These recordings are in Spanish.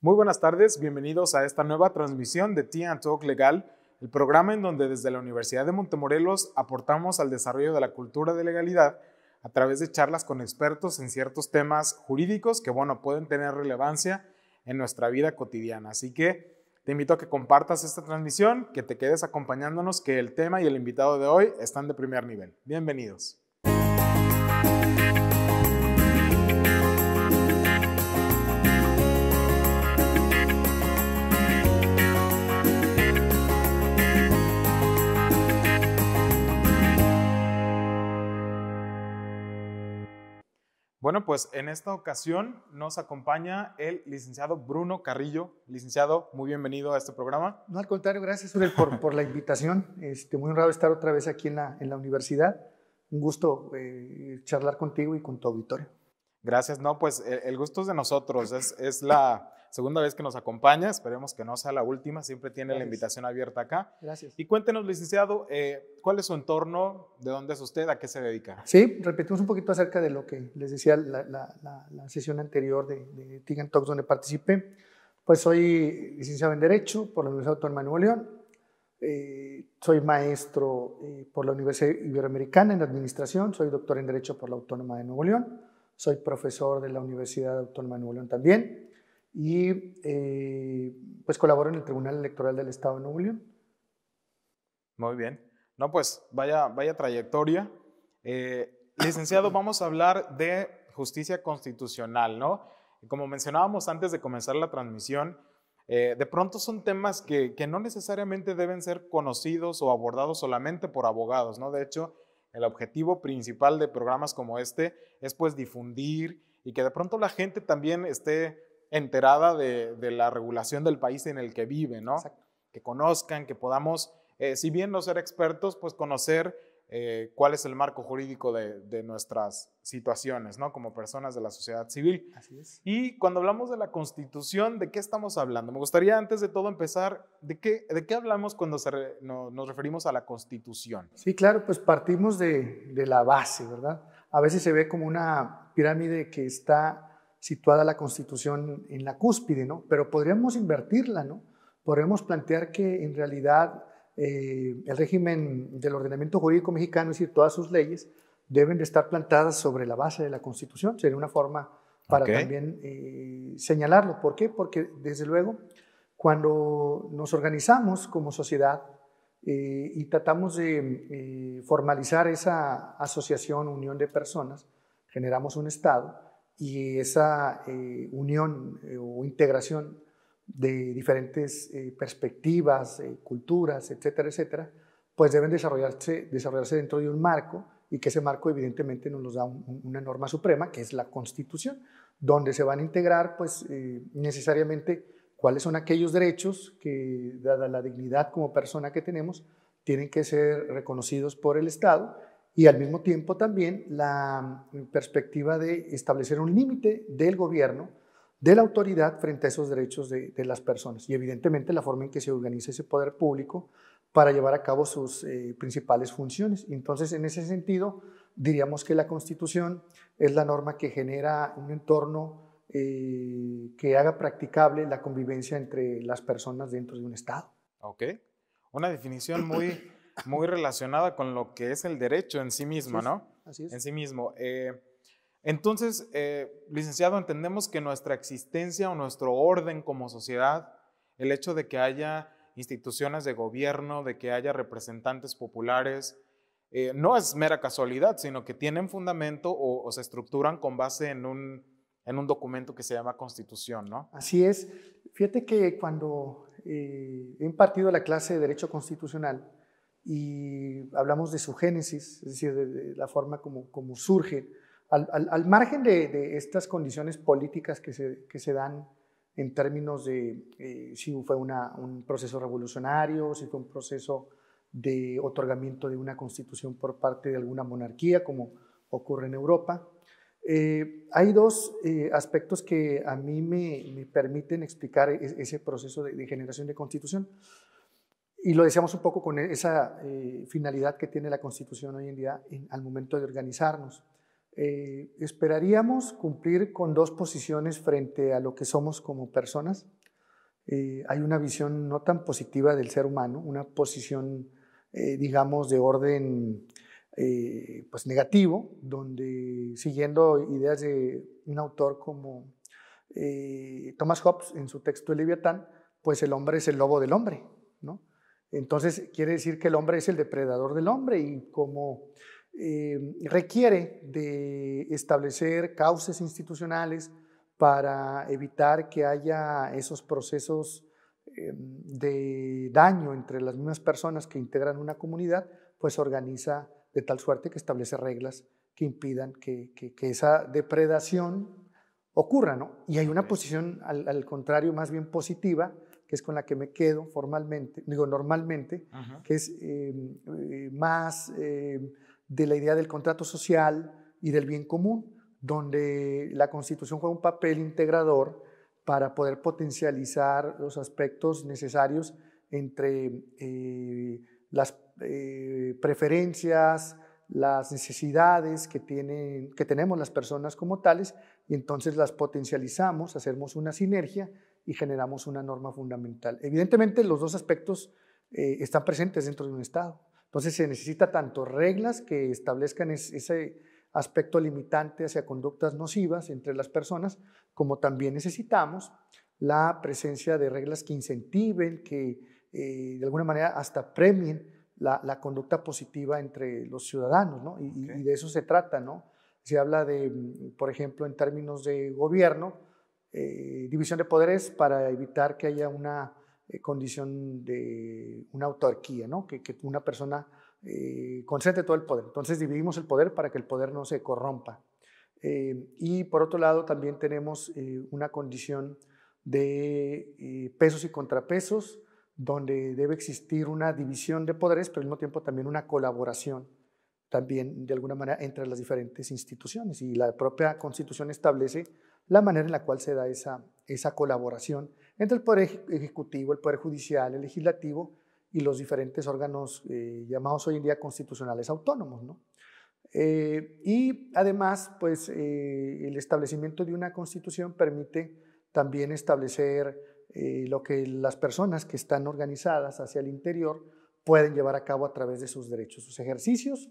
Muy buenas tardes, bienvenidos a esta nueva transmisión de Tea Talk Legal, el programa en donde desde la Universidad de Montemorelos aportamos al desarrollo de la cultura de legalidad a través de charlas con expertos en ciertos temas jurídicos que, bueno, pueden tener relevancia en nuestra vida cotidiana. Así que te invito a que compartas esta transmisión, que te quedes acompañándonos, que el tema y el invitado de hoy están de primer nivel. Bienvenidos. Bueno, pues en esta ocasión nos acompaña el licenciado Bruno Carrillo. Licenciado, muy bienvenido a este programa. No, al contrario, gracias por, por, la invitación. Este, muy honrado estar otra vez aquí en la, en la universidad. Un gusto eh, charlar contigo y con tu auditorio. Gracias, no, pues el, gusto es de nosotros. es la, segunda vez que nos acompaña. Esperemos que no sea la última. Siempre tiene la invitación abierta acá. Gracias. Y cuéntenos, licenciado, eh, ¿cuál es su entorno? ¿De dónde es usted? ¿A qué se dedica? Sí, repetimos un poquito acerca de lo que les decía la, la, sesión anterior de, de Tigan Talks donde participé. Pues soy licenciado en Derecho por la Universidad Autónoma de Nuevo León. Eh, soy maestro eh, por la Universidad Iberoamericana en Administración, soy doctor en Derecho por la Autónoma de Nuevo León, soy profesor de la Universidad Autónoma de Nuevo León también, y eh, pues colaboro en el Tribunal Electoral del Estado de Nuevo Muy bien. No, pues vaya, vaya trayectoria. Eh, licenciado, vamos a hablar de justicia constitucional, ¿no? Como mencionábamos antes de comenzar la transmisión, eh, de pronto son temas que, que, no necesariamente deben ser conocidos o abordados solamente por abogados, ¿no? De hecho, el objetivo principal de programas como este es pues difundir y que de pronto la gente también esté enterada de, la regulación del país en el que vive, ¿no? Que conozcan, que podamos, eh, si bien no ser expertos, pues conocer eh, cuál es el marco jurídico de, nuestras situaciones, ¿no? Como personas de la sociedad civil. Así es. Y cuando hablamos de la Constitución, ¿de qué estamos hablando? Me gustaría antes de todo empezar, ¿de qué, de qué hablamos cuando nos referimos a la Constitución? Sí, claro, pues partimos de, de la base, ¿verdad? A veces se ve como una pirámide que está situada la Constitución en la cúspide, ¿no? Pero podríamos invertirla, ¿no? Podríamos plantear que en realidad eh, el régimen del ordenamiento jurídico mexicano, es decir, todas sus leyes, deben de estar plantadas sobre la base de la Constitución. Sería una forma para también eh, señalarlo. ¿Por qué? Porque desde luego, cuando nos organizamos como sociedad eh, y tratamos de formalizar esa asociación, unión de personas, generamos un Estado, y esa eh, unión eh, o integración de diferentes eh, perspectivas, culturas, etcétera, etcétera, pues deben desarrollarse, desarrollarse dentro de un marco y que ese marco evidentemente nos da una norma suprema, que es la Constitución, donde se van a integrar pues necesariamente cuáles son aquellos derechos que, dada la dignidad como persona que tenemos, tienen que ser reconocidos por el Estado y al mismo tiempo también la mm, perspectiva de establecer un límite del gobierno, de la autoridad frente a esos derechos de, las personas y evidentemente la forma en que se organiza ese poder público para llevar a cabo sus eh, principales funciones. Entonces, en ese sentido, diríamos que la Constitución es la norma que genera un entorno eh, que haga practicable la convivencia entre las personas dentro de un Estado. Ok, una definición muy muy relacionada con lo que es el derecho en sí mismo, ¿no? así es. En sí mismo. Eh, entonces, eh, licenciado, entendemos que nuestra existencia o nuestro orden como sociedad, el hecho de que haya instituciones de gobierno, de que haya representantes populares, eh, no es mera casualidad, sino que tienen fundamento o, se estructuran con base en un, en un, documento que se llama Constitución, ¿no? Así es. Fíjate que cuando he impartido la clase de Derecho Constitucional, y hablamos de su génesis, es decir, de, la forma como, como surge, al, al, margen de, estas condiciones políticas que se, que se dan en términos de eh, si fue un proceso revolucionario, si fue un proceso de otorgamiento de una constitución por parte de alguna monarquía, como ocurre en Europa. Eh, hay dos eh, aspectos que a mí me, me permiten explicar e, ese proceso de, generación de constitución y lo decíamos un poco con esa eh, finalidad que tiene la Constitución hoy en día al momento de organizarnos. Eh, esperaríamos cumplir con dos posiciones frente a lo que somos como personas. Eh, hay una visión no tan positiva del ser humano, una posición, digamos, de orden pues negativo, donde siguiendo ideas de un autor como Thomas Hobbes en su texto El Leviatán, pues el hombre es el lobo del hombre, entonces, quiere decir que el hombre es el depredador del hombre y como eh, requiere de establecer cauces institucionales para evitar que haya esos procesos eh, de daño entre las mismas personas que integran una comunidad, pues organiza de tal suerte que establece reglas que impidan que, esa depredación ocurra, Y hay una posición al contrario más bien positiva, que es con la que me quedo formalmente, digo normalmente, que es em, eh, más em, de la idea del contrato social y del bien común, donde la Constitución juega un papel integrador para poder potencializar los aspectos necesarios entre eh, las eh, preferencias, las necesidades que, tienen, que tenemos las personas como tales, y entonces las potencializamos, hacemos una sinergia y generamos una norma fundamental. Evidentemente los dos aspectos eh, están presentes dentro de un Estado. Entonces se necesita tanto reglas que establezcan ese aspecto limitante hacia conductas nocivas entre las personas, como también necesitamos la presencia de reglas que incentiven, que eh, de alguna manera hasta premien la, conducta positiva entre los ciudadanos, Y, y, de eso se trata, ¿no? Se habla de, mm, por ejemplo, en términos de gobierno, eh, división de poderes para evitar que haya una eh, condición de una autarquía, que, una persona eh, concentre todo el poder. Entonces dividimos el poder para que el poder no se corrompa. Eh, y por otro lado también tenemos una condición de pesos y contrapesos, donde debe existir una división de poderes, pero al mismo tiempo también una colaboración también de alguna manera entre las diferentes instituciones. Y la propia constitución establece la manera en la cual se da esa, colaboración entre el Poder Ejecutivo, el Poder Judicial, el Legislativo y los diferentes órganos eh, llamados hoy en día constitucionales autónomos. Eh, y además, pues eh, el establecimiento de una constitución permite también establecer lo que las personas que están organizadas hacia el interior pueden llevar a cabo a través de sus derechos, sus ejercicios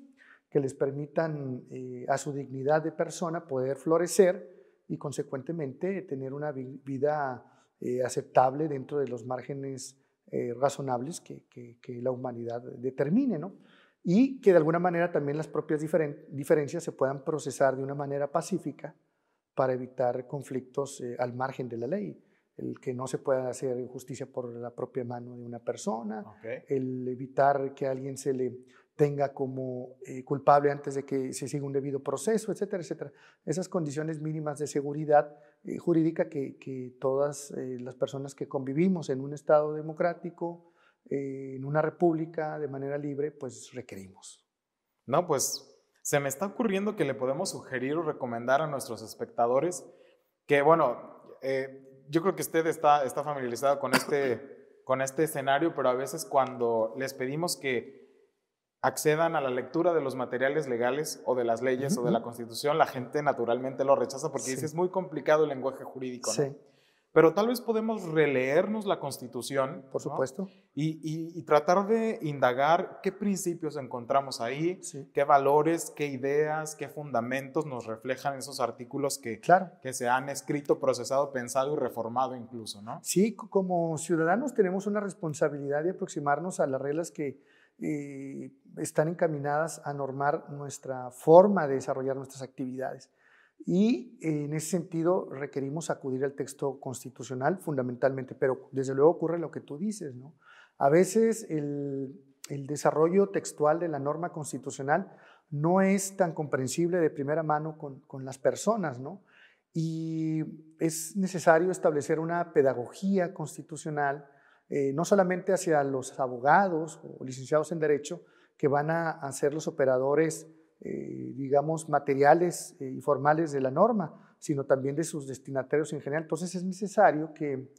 que les permitan a su dignidad de persona poder florecer y consecuentemente tener una vida eh, aceptable dentro de los márgenes eh, razonables que, la humanidad determine, ¿no? Y que de alguna manera también las propias diferencias se puedan procesar de una manera pacífica para evitar conflictos eh, al margen de la ley. El que no se pueda hacer justicia por la propia mano de una persona, el evitar que a alguien se le tenga como eh, culpable antes de que se siga un debido proceso, etcétera, etcétera. Esas condiciones mínimas de seguridad eh, jurídica que, todas eh, las personas que convivimos en un Estado democrático, en una república de manera libre, pues requerimos. No, pues se me está ocurriendo que le podemos sugerir o recomendar a nuestros espectadores que, bueno, yo creo que usted está, está familiarizado con este, con este escenario, pero a veces cuando les pedimos que accedan a la lectura de los materiales legales o de las leyes o de la constitución, la gente naturalmente lo rechaza porque sí. es muy complicado el lenguaje jurídico. Pero tal vez podemos releernos la constitución. Por supuesto. Y, tratar de indagar qué principios encontramos ahí, qué valores, qué ideas, qué fundamentos nos reflejan esos artículos que, que se han escrito, procesado, pensado y reformado incluso. ¿no? Sí, como ciudadanos tenemos una responsabilidad de aproximarnos a las reglas que eh, están encaminadas a normar nuestra forma de desarrollar nuestras actividades. Y eh, en ese sentido requerimos acudir al texto constitucional fundamentalmente, pero desde luego ocurre lo que tú dices, ¿no? A veces el, desarrollo textual de la norma constitucional no es tan comprensible de primera mano con, con las personas, ¿no? Y es necesario establecer una pedagogía constitucional eh, no solamente hacia los abogados o licenciados en derecho, que van a, ser los operadores, eh, digamos, materiales eh, y formales de la norma, sino también de sus destinatarios en general. Entonces es necesario que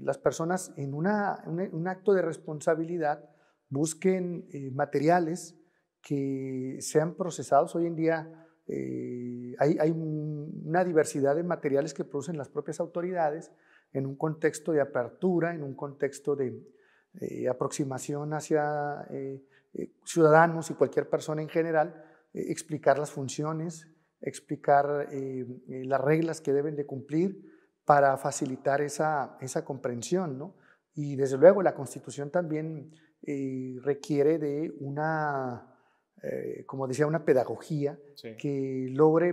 las personas en una, un, acto de responsabilidad busquen materiales que sean procesados. Hoy en día hay, una diversidad de materiales que producen las propias autoridades en un contexto de apertura, en un contexto de eh, aproximación hacia eh, eh, ciudadanos y cualquier persona en general, explicar las funciones, explicar las reglas que deben de cumplir para facilitar esa, esa comprensión. ¿no? Y desde luego la Constitución también requiere de una... como decía, una pedagogía que logre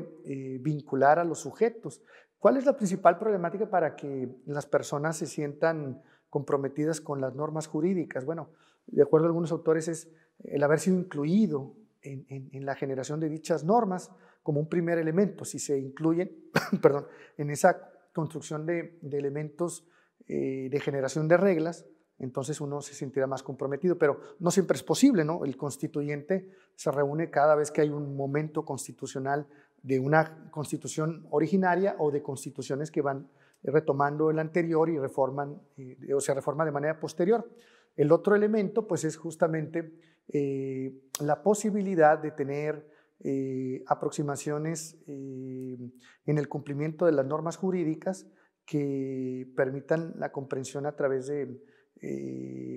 vincular a los sujetos. ¿Cuál es la principal problemática para que las personas se sientan comprometidas con las normas jurídicas? Bueno, de acuerdo a algunos autores es el haber sido incluido en, la generación de dichas normas como un primer elemento, si se incluyen, perdón, en esa construcción de, elementos eh, de generación de reglas, entonces uno se sentirá más comprometido, pero no siempre es posible, ¿no? El constituyente se reúne cada vez que hay un momento constitucional de una constitución originaria o de constituciones que van retomando el anterior y reforman, eh, o se reforma de manera posterior. El otro elemento, pues, es justamente eh, la posibilidad de tener eh, aproximaciones en el cumplimiento de las normas jurídicas que permitan la comprensión a través de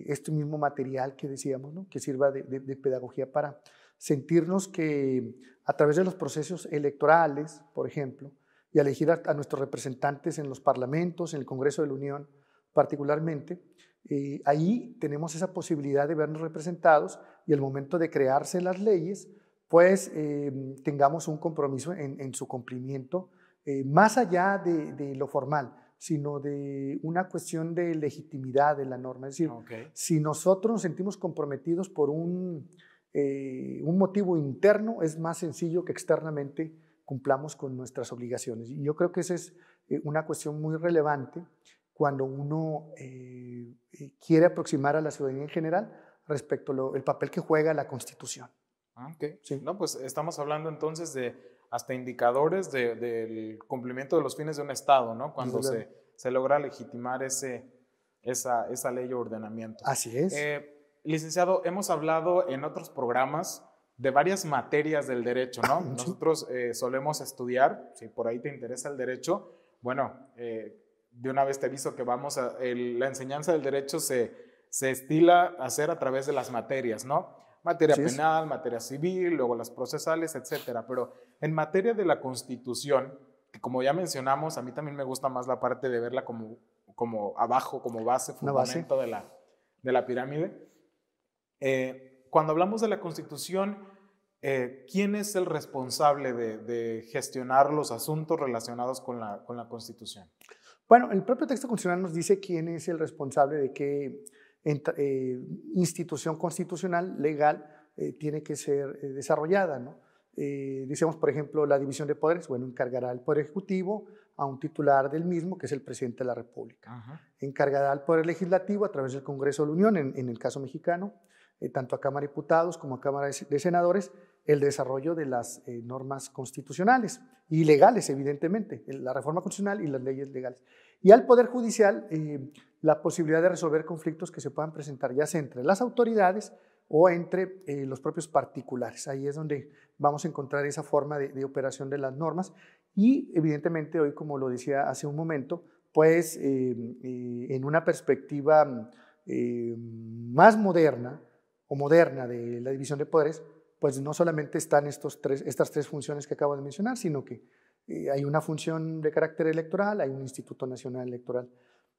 este mismo material que decíamos, que sirva de pedagogía para sentirnos que a través de los procesos electorales, por ejemplo, y elegir a, nuestros representantes en los parlamentos, en el Congreso de la Unión particularmente, eh, ahí tenemos esa posibilidad de vernos representados y el momento de crearse las leyes, pues eh, tengamos un compromiso en, su cumplimiento, eh, más allá de, lo formal, sino de una cuestión de legitimidad de la norma. Es decir, si nosotros nos sentimos comprometidos por un eh, un motivo interno es más sencillo que externamente cumplamos con nuestras obligaciones. Y yo creo que esa es eh, una cuestión muy relevante cuando uno eh, quiere aproximar a la ciudadanía en general respecto al papel que juega la Constitución. Ah, okay. sí. No, pues estamos hablando entonces de hasta indicadores del cumplimiento de los fines de un Estado, ¿no? Cuando se, se, logra legitimar ese, esa, esa ley o ordenamiento. Así es. Eh, Licenciado, hemos hablado en otros programas de varias materias del derecho, ¿no? Nosotros eh, solemos estudiar, si por ahí te interesa el derecho, bueno, eh, de una vez te aviso que vamos a, la enseñanza del derecho se, se estila a hacer a través de las materias, ¿no? Materia penal, materia civil, luego las procesales, etcétera. Pero en materia de la constitución, que como ya mencionamos, a mí también me gusta más la parte de verla como, como abajo, como base, fundamento base? De, la, de la pirámide. Eh, cuando hablamos de la Constitución, eh, ¿quién es el responsable de, gestionar los asuntos relacionados con la, Constitución? Bueno, el propio texto constitucional nos dice quién es el responsable de qué eh, institución constitucional legal tiene que ser desarrollada, ¿no? por ejemplo, la división de poderes, bueno, encargará al Poder Ejecutivo a un titular del mismo, que es el presidente de la República. Encargará al Poder Legislativo a través del Congreso de la Unión, en, en el caso mexicano. Eh, tanto a Cámara de Diputados como a Cámara de Senadores, el desarrollo de las eh, normas constitucionales y legales, evidentemente, la reforma constitucional y las leyes legales. Y al Poder Judicial, eh, la posibilidad de resolver conflictos que se puedan presentar, ya sea entre las autoridades o entre los propios particulares. Ahí es donde vamos a encontrar esa forma de, operación de las normas. Y evidentemente hoy, como lo decía hace un momento, pues en una perspectiva más moderna, o moderna de la división de poderes, pues no solamente están estos tres, estas tres funciones que acabo de mencionar, sino que eh, hay una función de carácter electoral, hay un Instituto Nacional Electoral,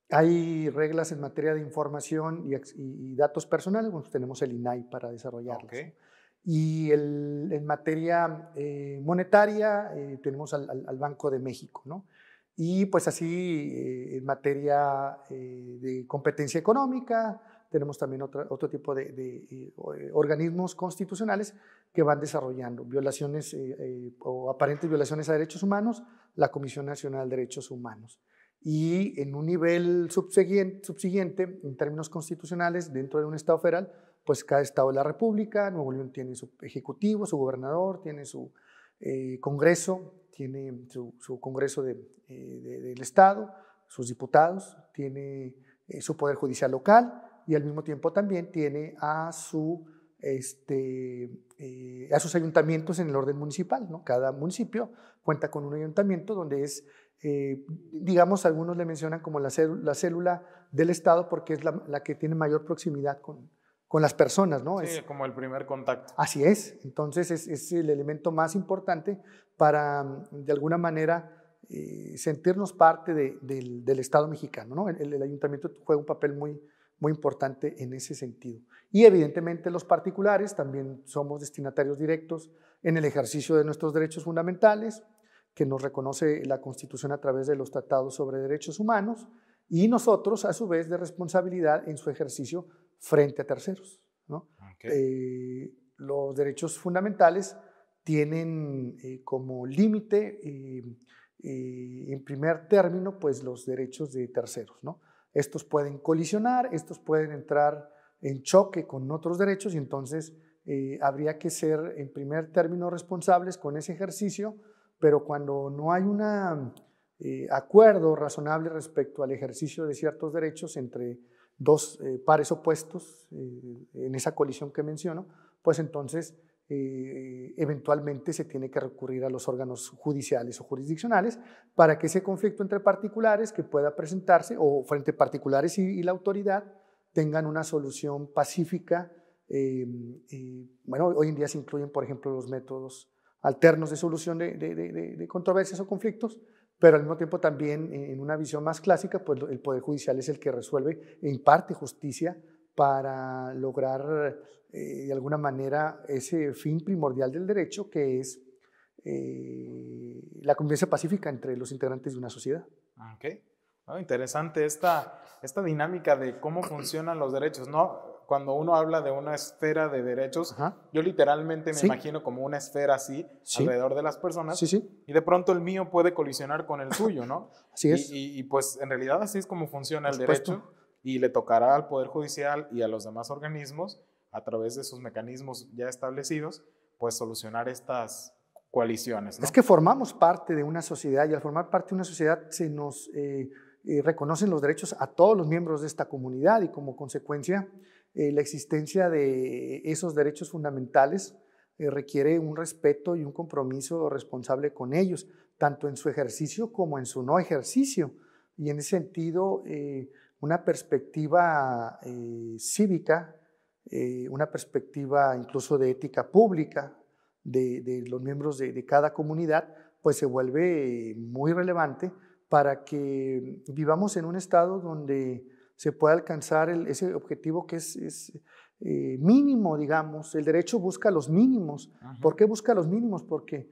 hay reglas en materia de información y, datos personales, tenemos el INAI para desarrollarlas. Y en materia eh, monetaria eh, tenemos al, al, Banco de México, ¿no? Y pues así en materia de competencia económica, tenemos también otro tipo de, eh, eh, organismos constitucionales que van desarrollando violaciones eh, o aparentes violaciones a derechos humanos, la Comisión Nacional de Derechos Humanos. Y en un nivel subsiguiente, en términos constitucionales, dentro de un Estado federal, pues cada Estado de la República, Nuevo León tiene su ejecutivo, su gobernador, tiene su Congreso, tiene su, su Congreso de, del Estado, sus diputados, tiene su Poder Judicial local, y al mismo tiempo también tiene a, su, este, eh, a sus ayuntamientos en el orden municipal. ¿no? Cada municipio cuenta con un ayuntamiento donde es, eh, digamos, algunos le mencionan como la, célula del Estado porque es la, que tiene mayor proximidad con, con las personas, ¿no? Sí, es como el primer contacto. Así es. Entonces es, el elemento más importante para, de alguna manera, eh, sentirnos parte del, Estado mexicano, El, el, ayuntamiento juega un papel muy, muy importante en ese sentido. Y evidentemente los particulares también somos destinatarios directos en el ejercicio de nuestros derechos fundamentales, que nos reconoce la Constitución a través de los tratados sobre derechos humanos, y nosotros a su vez de responsabilidad en su ejercicio frente a terceros. ¿no? Eh, los derechos fundamentales tienen eh, como límite, eh, en primer término, pues los derechos de terceros. ¿no? Estos pueden colisionar, estos pueden entrar en choque con otros derechos y entonces eh, habría que ser en primer término responsables con ese ejercicio, pero cuando no hay un eh, acuerdo razonable respecto al ejercicio de ciertos derechos entre dos eh, pares opuestos en esa colisión que menciono, pues entonces eh, eventualmente se tiene que recurrir a los órganos judiciales o jurisdiccionales para que ese conflicto entre particulares que pueda presentarse o frente a particulares y, la autoridad tengan una solución pacífica. Eh, eh, bueno, hoy en día se incluyen, por ejemplo, los métodos alternos de solución de, controversias o conflictos, pero al mismo tiempo también en una visión más clásica, pues el Poder Judicial es el que resuelve e imparte justicia para lograr eh, de alguna manera ese fin primordial del derecho que es eh, la convivencia pacífica entre los integrantes de una sociedad. Ah, okay. Ah, interesante esta, esta dinámica de cómo funcionan los derechos, ¿no? Cuando uno habla de una esfera de derechos, yo literalmente me imagino como una esfera así alrededor de las personas sí, y de pronto el mío puede colisionar con el suyo, ¿no? así es. Y, pues en realidad así es como funciona el derecho y le tocará al Poder Judicial y a los demás organismos, a través de sus mecanismos ya establecidos, pues solucionar estas coaliciones. Es que formamos parte de una sociedad y al formar parte de una sociedad se nos eh, eh, reconocen los derechos a todos los miembros de esta comunidad y como consecuencia eh, la existencia de esos derechos fundamentales requiere un respeto y un compromiso responsable con ellos, tanto en su ejercicio como en su no ejercicio. Y en ese sentido, una perspectiva eh, cívica, eh, una perspectiva incluso de ética pública de, los miembros de, cada comunidad, pues se vuelve eh, muy relevante para que vivamos en un estado donde se pueda alcanzar ese objetivo que es, mínimo, digamos. El derecho busca los mínimos. ¿Por qué busca los mínimos? Porque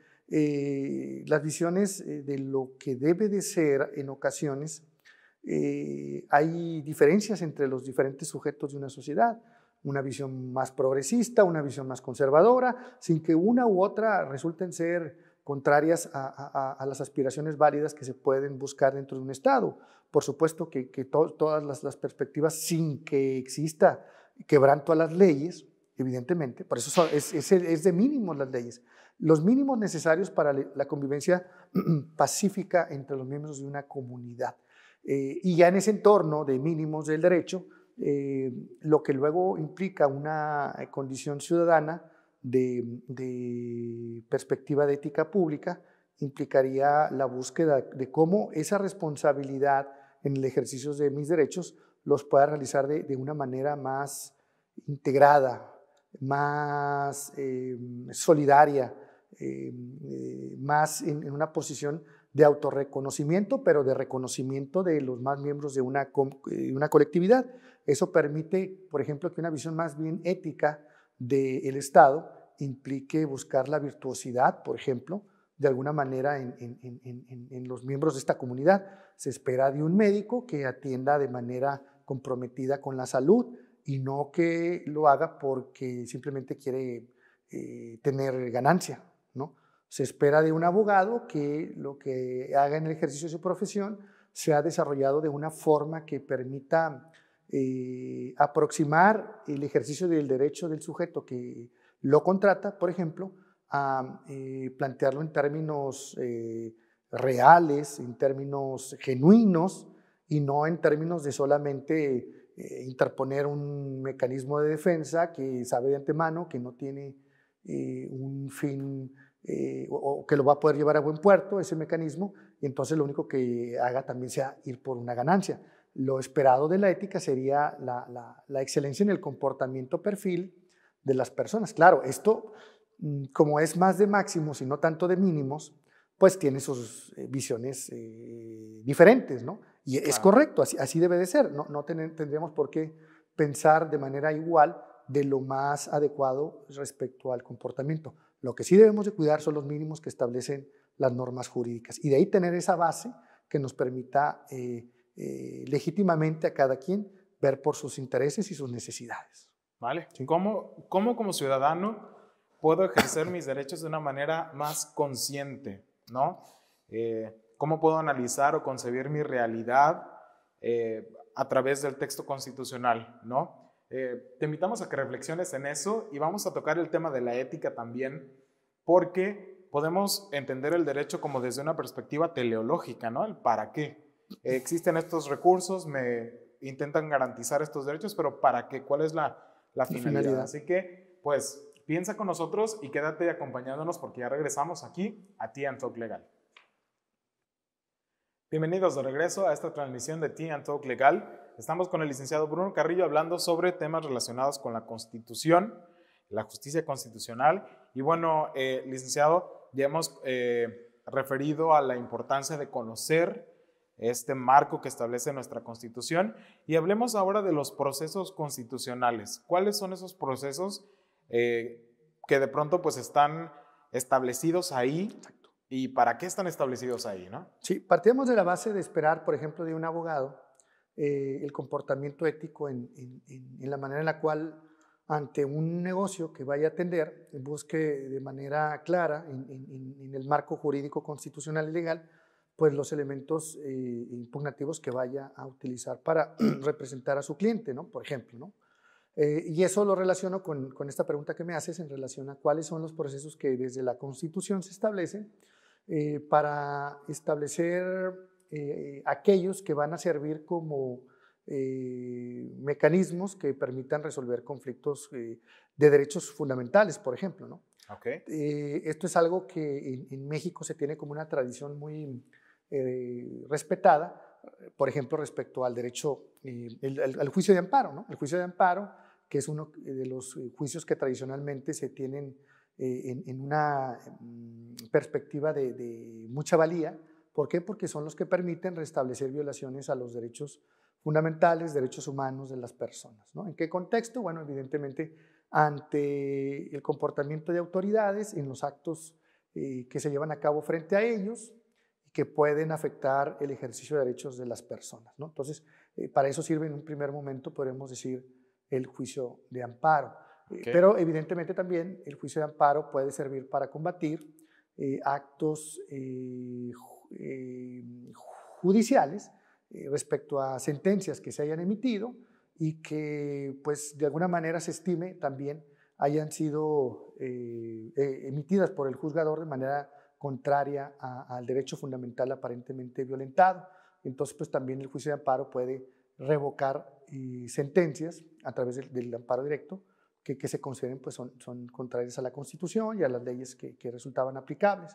las visiones de lo que debe de ser en ocasiones eh, hay diferencias entre los diferentes sujetos de una sociedad, una visión más progresista, una visión más conservadora, sin que una u otra resulten ser contrarias a, las aspiraciones válidas que se pueden buscar dentro de un Estado. Por supuesto que, todas las, perspectivas, sin que exista quebranto a las leyes, evidentemente, por eso es, es, de mínimos las leyes, los mínimos necesarios para la convivencia pacífica entre los miembros de una comunidad. Eh, y ya en ese entorno de mínimos del derecho, eh, lo que luego implica una condición ciudadana de, perspectiva de ética pública, implicaría la búsqueda de cómo esa responsabilidad en el ejercicio de mis derechos los pueda realizar de, una manera más integrada, más eh, solidaria, más en, una posición de autorreconocimiento, pero de reconocimiento de los más miembros de eh, una, colectividad. Eso permite, por ejemplo, que una visión más bien ética del Estado implique buscar la virtuosidad, por ejemplo, de alguna manera en, los miembros de esta comunidad. Se espera de un médico que atienda de manera comprometida con la salud y no que lo haga porque simplemente quiere eh, tener ganancia, ¿no? Se espera de un abogado que lo que haga en el ejercicio de su profesión se sea desarrollado de una forma que permita eh, aproximar el ejercicio del derecho del sujeto que lo contrata, por ejemplo, a eh, plantearlo en términos eh, reales, en términos genuinos y no en términos de solamente interponer un mecanismo de defensa que sabe de antemano que no tiene un fin eh, o, que lo va a poder llevar a buen puerto ese mecanismo, y entonces lo único que haga también sea ir por una ganancia. Lo esperado de la ética sería la, la, excelencia en el comportamiento perfil de las personas. Claro, esto mm, como es más de máximos y no tanto de mínimos, pues tiene sus eh, visiones eh, diferentes, ¿no? Y es correcto, así, así, debe de ser. No, no tendríamos por qué pensar de manera igual de lo más adecuado respecto al comportamiento. Lo que sí debemos de cuidar son los mínimos que establecen las normas jurídicas y de ahí tener esa base que nos permita eh, eh, legítimamente a cada quien ver por sus intereses y sus necesidades. ¿Vale? ¿Cómo, como ciudadano puedo ejercer mis derechos de una manera más consciente? ¿no? Eh, ¿Cómo puedo analizar o concebir mi realidad a través del texto constitucional? ¿no? Eh, te invitamos a que reflexiones en eso y vamos a tocar el tema de la ética también, porque podemos entender el derecho como desde una perspectiva teleológica, ¿no? El para qué. existen estos recursos, me intentan garantizar estos derechos, pero ¿para qué? ¿Cuál es la, finalidad? Así que, pues, piensa con nosotros y quédate acompañándonos porque ya regresamos aquí a Tea and Talk Legal. Bienvenidos de regreso a esta transmisión de Tea and Talk Legal. Estamos con el licenciado Bruno Carrillo hablando sobre temas relacionados con la Constitución, la justicia constitucional. Y bueno, eh, licenciado, ya hemos eh, referido a la importancia de conocer este marco que establece nuestra Constitución. Y hablemos ahora de los procesos constitucionales. ¿Cuáles son esos procesos eh, que de pronto pues están establecidos ahí? Exacto. ¿Y para qué están establecidos ahí? ¿no? Sí, partimos de la base de esperar, por ejemplo, de un abogado eh, el comportamiento ético en, la manera en la cual ante un negocio que vaya a atender, busque de manera clara en, el marco jurídico constitucional y legal, pues los elementos eh, impugnativos que vaya a utilizar para representar a su cliente, ¿no? Por ejemplo, ¿no? Eh, y eso lo relaciono con, esta pregunta que me haces en relación a cuáles son los procesos que desde la Constitución se establecen para establecer eh, aquellos que van a servir como eh, mecanismos que permitan resolver conflictos eh, de derechos fundamentales, por ejemplo. esto es algo que en, México se tiene como una tradición muy respetada, por ejemplo, respecto al derecho, al, juicio de amparo. El juicio de amparo, que es uno de los juicios que tradicionalmente se tienen en, una mm, perspectiva de mucha valía, ¿Por qué? Porque son los que permiten restablecer violaciones a los derechos fundamentales, derechos humanos de las personas. ¿En qué contexto? Bueno, evidentemente ante el comportamiento de autoridades en los actos eh, que se llevan a cabo frente a ellos y que pueden afectar el ejercicio de derechos de las personas. ¿no? Entonces, eh, para eso sirve en un primer momento, podemos decir, el juicio de amparo. Eh, pero evidentemente también el juicio de amparo puede servir para combatir actos justos eh, judiciales eh, respecto a sentencias que se hayan emitido y que pues de alguna manera se estime también hayan sido eh, emitidas por el juzgador de manera contraria al derecho fundamental aparentemente violentado. Entonces pues también el juicio de amparo puede revocar sentencias a través del, amparo directo que, que, se consideren pues son, contrarias a la Constitución y a las leyes que resultaban aplicables.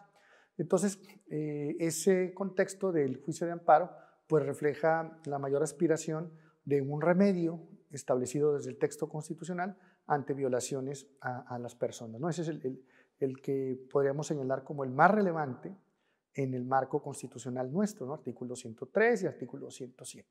Entonces, eh, ese contexto del juicio de amparo pues refleja la mayor aspiración de un remedio establecido desde el texto constitucional ante violaciones a, las personas. ¿no? Ese es el, que podríamos señalar como el más relevante en el marco constitucional nuestro, artículo 103 y artículo 107.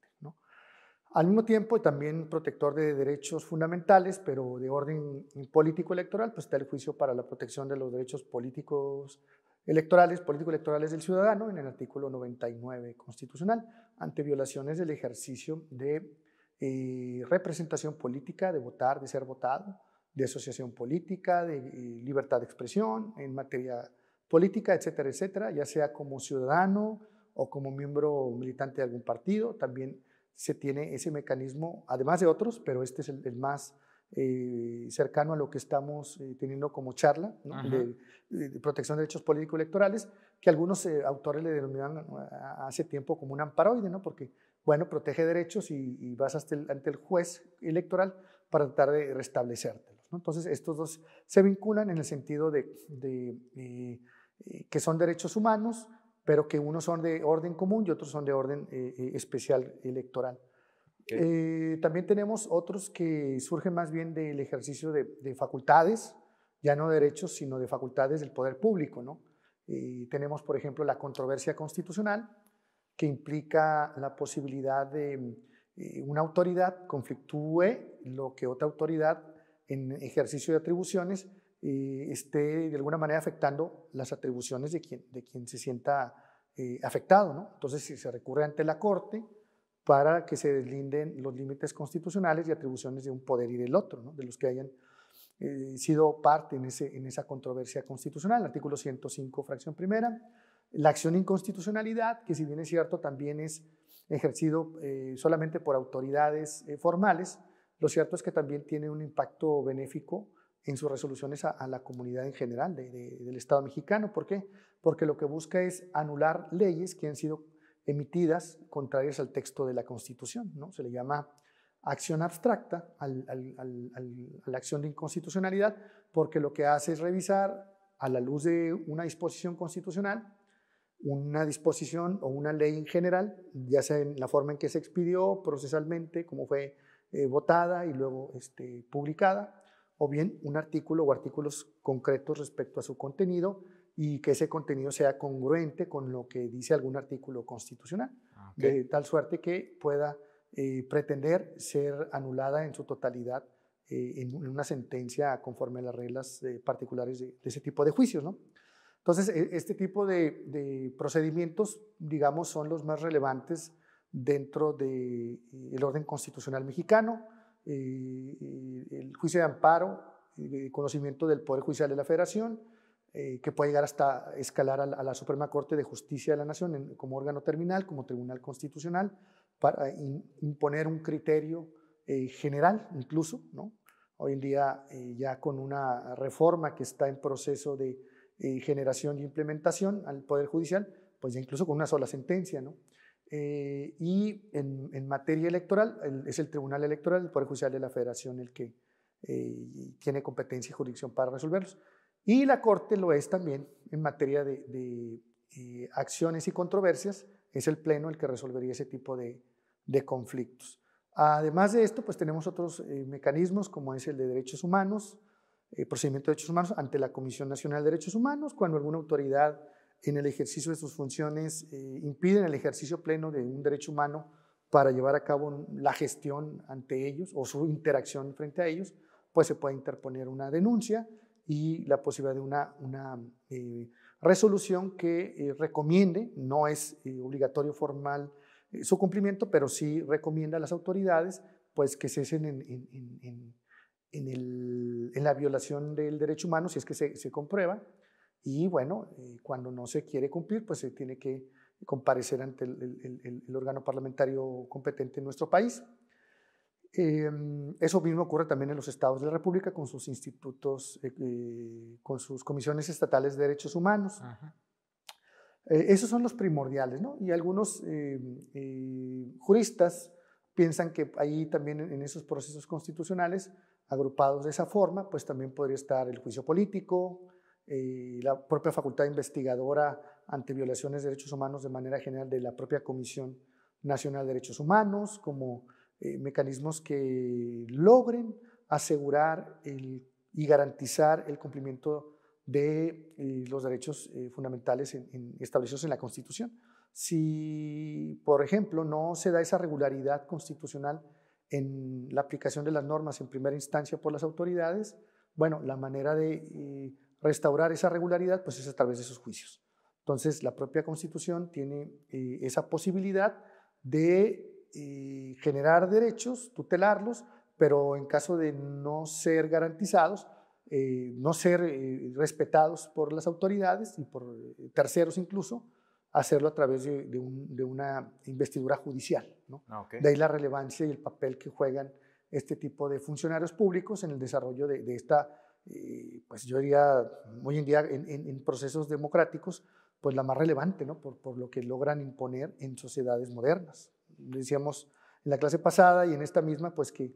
Al mismo tiempo, también protector de derechos fundamentales, pero de orden político-electoral, pues está el juicio para la protección de los derechos políticos, electorales, político-electorales del ciudadano en el artículo 99 constitucional, ante violaciones del ejercicio de eh, representación política, de votar, de ser votado, de asociación política, de eh, libertad de expresión en materia política, etcétera, etcétera, ya sea como ciudadano o como miembro militante de algún partido, también se tiene ese mecanismo, además de otros, pero este es el más eh, cercano a lo que estamos eh, teniendo como charla de, protección de derechos políticos electorales que algunos eh, autores le denominaban hace tiempo como un amparoide, ¿no? porque, bueno, protege derechos y, vas hasta ante el juez electoral para tratar de restablecértelos. Entonces, estos dos se vinculan en el sentido de que son derechos humanos, pero que unos son de orden común y otros son de orden especial electoral. Eh, también tenemos otros que surgen más bien del ejercicio de, facultades, ya no derechos, sino de facultades del poder público. ¿no? Eh, tenemos, por ejemplo, la controversia constitucional, que implica la posibilidad de mm, eh, una autoridad conflictúe lo que otra autoridad en ejercicio de atribuciones esté de alguna manera afectando las atribuciones de quien, de quien se sienta afectado. ¿no? Entonces, si se recurre ante la Corte, para que se deslinden los límites constitucionales y atribuciones de un poder y del otro, de los que hayan eh, sido parte en, ese, en esa controversia constitucional. Artículo 105, fracción primera. La acción inconstitucionalidad, que si bien es cierto, también es ejercido eh, solamente por autoridades eh, formales, lo cierto es que también tiene un impacto benéfico en sus resoluciones a, la comunidad en general del Estado mexicano. ¿Por qué? Porque lo que busca es anular leyes que han sido emitidas contrarias al texto de la Constitución. ¿no? Se le llama acción abstracta a la acción de inconstitucionalidad porque lo que hace es revisar a la luz de una disposición constitucional, una disposición o una ley en general, ya sea en la forma en que se expidió procesalmente, como fue eh, votada y luego este, publicada, o bien un artículo o artículos concretos respecto a su contenido y que ese contenido sea congruente con lo que dice algún artículo constitucional, ah, de tal suerte que pueda eh, pretender ser anulada en su totalidad eh, en una sentencia conforme a las reglas eh, particulares de, ese tipo de juicios. ¿no? Entonces, e, este tipo de, procedimientos, digamos, son los más relevantes dentro del orden constitucional mexicano, el juicio de amparo, el conocimiento del Poder Judicial de la Federación, eh, que puede llegar hasta escalar a la, Suprema Corte de Justicia de la Nación como órgano terminal, como tribunal constitucional, para imponer un criterio eh, general incluso. ¿no? Hoy en día eh, ya con una reforma que está en proceso de generación y implementación al Poder Judicial, pues ya incluso con una sola sentencia. ¿no? y en, materia electoral, es el Tribunal Electoral el Poder Judicial de la Federación el que tiene competencia y jurisdicción para resolverlos. Y la Corte lo es también en materia de, eh, acciones y controversias, es el Pleno el que resolvería ese tipo de, conflictos. Además de esto, pues tenemos otros eh, mecanismos como es el de derechos humanos, eh, procedimiento de derechos humanos ante la Comisión Nacional de Derechos Humanos, cuando alguna autoridad en el ejercicio de sus funciones eh, impide el ejercicio pleno de un derecho humano para llevar a cabo la gestión ante ellos o su interacción frente a ellos, pues se puede interponer una denuncia y la posibilidad de una, eh, resolución que eh, recomiende, no es eh, obligatorio formal su cumplimiento, pero sí recomienda a las autoridades pues, que cesen en, en, la violación del derecho humano si es que se, se comprueba. Y bueno, cuando no se quiere cumplir, pues se tiene que comparecer ante el, el órgano parlamentario competente en nuestro país. Em, eso mismo ocurre también en los estados de la República con sus institutos, eh, eh, con sus comisiones estatales de derechos humanos. Eh, esos son los primordiales, ¿no? Y algunos juristas piensan que ahí también en esos procesos constitucionales, agrupados de esa forma, pues también podría estar el juicio político, la propia facultad investigadora ante violaciones de derechos humanos de manera general de la propia Comisión Nacional de Derechos Humanos, como eh, mecanismos que logren asegurar y garantizar el cumplimiento de eh, los derechos eh, fundamentales establecidos en la Constitución. Si, por ejemplo, no se da esa regularidad constitucional en la aplicación de las normas en primera instancia por las autoridades, bueno, la manera de restaurar esa regularidad pues es a través de esos juicios. Entonces, la propia Constitución tiene esa posibilidad de generar derechos, tutelarlos, pero en caso de no ser garantizados, eh, no ser eh, respetados por las autoridades y por eh, terceros incluso, hacerlo a través de, una investidura judicial. Ah, de ahí la relevancia y el papel que juegan este tipo de funcionarios públicos en el desarrollo de, esta, pues yo diría, hoy en día en, procesos democráticos, pues la más relevante, ¿no? por, lo que logran imponer en sociedades modernas decíamos en la clase pasada y en esta misma, pues que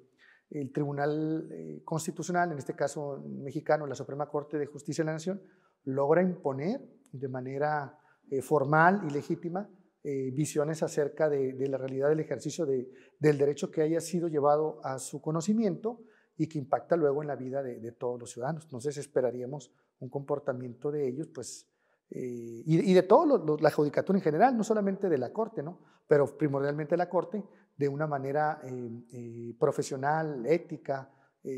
el Tribunal eh, Constitucional, en este caso mexicano, la Suprema Corte de Justicia de la Nación, logra imponer de manera eh, formal y legítima eh, visiones acerca de, la realidad del ejercicio de, del derecho que haya sido llevado a su conocimiento y que impacta luego en la vida de, todos los ciudadanos. Entonces esperaríamos un comportamiento de ellos, pues, y, y, de toda la judicatura en general, no solamente de la Corte, ¿no? pero primordialmente la Corte, de una manera eh, eh, profesional, ética, eh,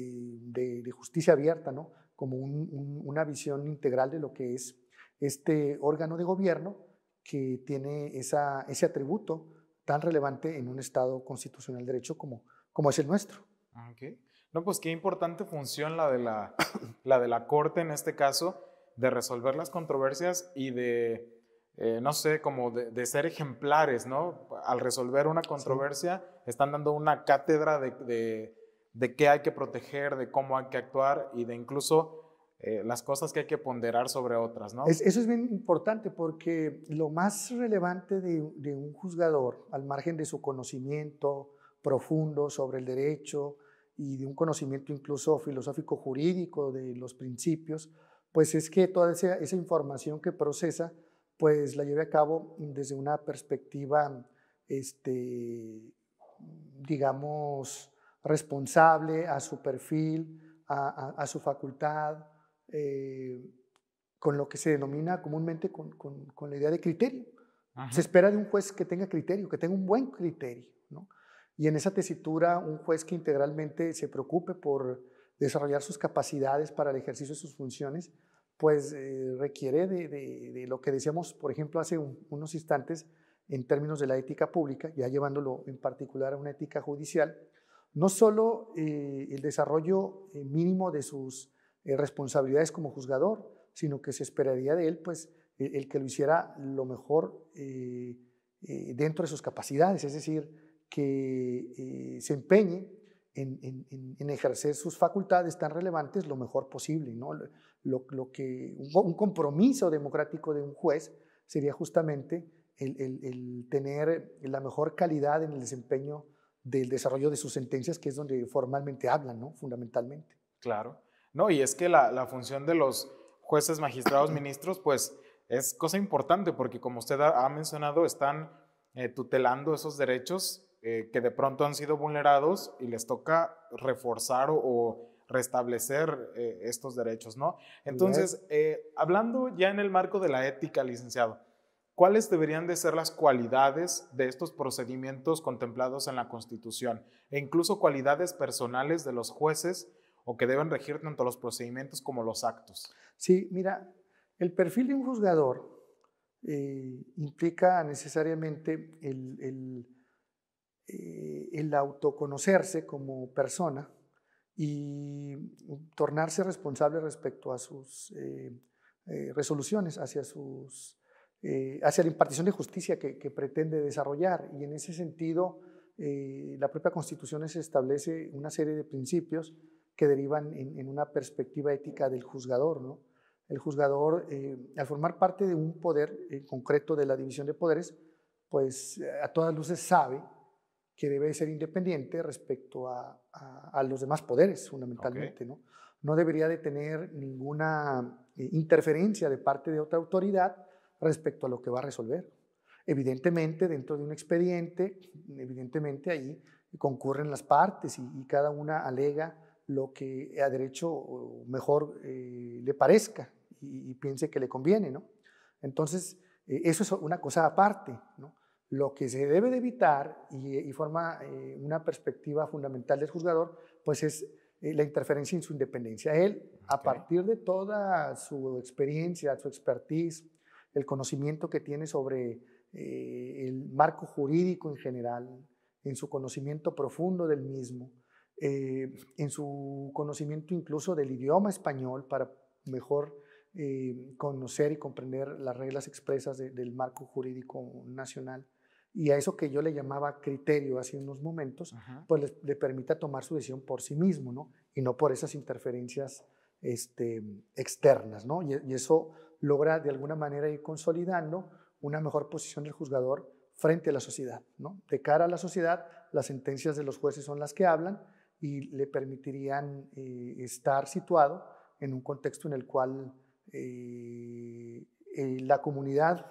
de, justicia abierta, ¿no? como una visión integral de lo que es este órgano de gobierno que tiene esa, ese atributo tan relevante en un Estado constitucional de derecho como, como es el nuestro. Ah, okay. No, pues qué importante función la de la, la de la Corte en este caso, de resolver las controversias y de eh, no sé, como de, ser ejemplares, ¿no? Al resolver una controversia, están dando una cátedra de, de, qué hay que proteger, de cómo hay que actuar y de incluso eh, las cosas que hay que ponderar sobre otras, ¿no? eso es bien importante porque lo más relevante de, un juzgador, al margen de su conocimiento profundo sobre el derecho y de un conocimiento incluso filosófico jurídico de los principios, pues es que toda esa información que procesa, pues la lleve a cabo desde una perspectiva, este, digamos, responsable a su perfil, a, su facultad, eh, con lo que se denomina comúnmente con, la idea de criterio. Se espera de un juez que tenga criterio, que tenga un buen criterio. Y en esa tesitura, un juez que integralmente se preocupe por desarrollar sus capacidades para el ejercicio de sus funciones, pues eh, requiere de, lo que decíamos, por ejemplo, hace unos instantes en términos de la ética pública, ya llevándolo en particular a una ética judicial, no solo eh, el desarrollo eh, mínimo de sus responsabilidades como juzgador, sino que se esperaría de él pues, el, que lo hiciera lo mejor dentro de sus capacidades, es decir, que se empeñe en, en, ejercer sus facultades tan relevantes lo mejor posible. ¿no? lo, que, un, compromiso democrático de un juez sería justamente el, tener la mejor calidad en el desempeño del desarrollo de sus sentencias, que es donde formalmente hablan, ¿no? Fundamentalmente. Claro. No, y es que la, función de los jueces, magistrados, ministros, pues es cosa importante, porque como usted ha, mencionado, están eh, tutelando esos derechos eh, que de pronto han sido vulnerados y les toca reforzar o restablecer eh, estos derechos, ¿no? Entonces, eh, hablando ya en el marco de la ética, licenciado, ¿cuáles deberían de ser las cualidades de estos procedimientos contemplados en la Constitución e incluso cualidades personales de los jueces o que deben regir tanto los procedimientos como los actos? Sí, mira, el perfil de un juzgador eh, implica necesariamente el, el, el autoconocerse como persona y mm, tornarse responsable respecto a sus eh, eh, resoluciones, hacia, sus, eh, hacia la impartición de justicia que, pretende desarrollar. Y en ese sentido, la propia Constitución establece una serie de principios que derivan en, una perspectiva ética del juzgador. El juzgador, al formar parte de un poder concreto de la división de poderes, pues a todas luces sabe que debe ser independiente respecto a, los demás poderes, fundamentalmente. ¿no? no debería de tener ninguna eh, interferencia de parte de otra autoridad respecto a lo que va a resolver. Evidentemente, dentro de un expediente, evidentemente ahí concurren las partes y, cada una alega lo que a derecho mejor eh, le parezca y, piense que le conviene, ¿no? Entonces, eh, eso es una cosa aparte, ¿no? Lo que se debe de evitar y, forma eh, una perspectiva fundamental del juzgador, pues es eh, la interferencia en su independencia. Él, a partir de toda su experiencia, su expertise, el conocimiento que tiene sobre eh, el marco jurídico en general, en su conocimiento profundo del mismo, en su conocimiento incluso del idioma español para mejor conocer y comprender las reglas expresas del marco jurídico nacional, y a eso que yo le llamaba criterio hace unos momentos, pues le, permita tomar su decisión por sí mismo, ¿no? Y no por esas interferencias este, externas, ¿no? Y, eso logra de alguna manera ir consolidando una mejor posición del juzgador frente a la sociedad, ¿no? De cara a la sociedad, las sentencias de los jueces son las que hablan y le permitirían eh, estar situado en un contexto en el cual eh, eh, la comunidad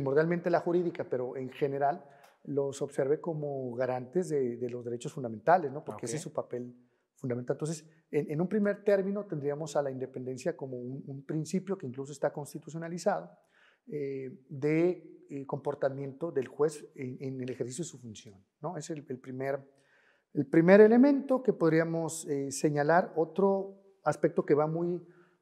primordialmente la jurídica, pero en general los observe como garantes de, los derechos fundamentales, ¿no? porque ese es su papel fundamental. Entonces, en, un primer término tendríamos a la independencia como un, principio que incluso está constitucionalizado eh, de eh, comportamiento del juez en, el ejercicio de su función. ¿no? Es el, primer, el primer elemento que podríamos eh, señalar. Otro aspecto que va muy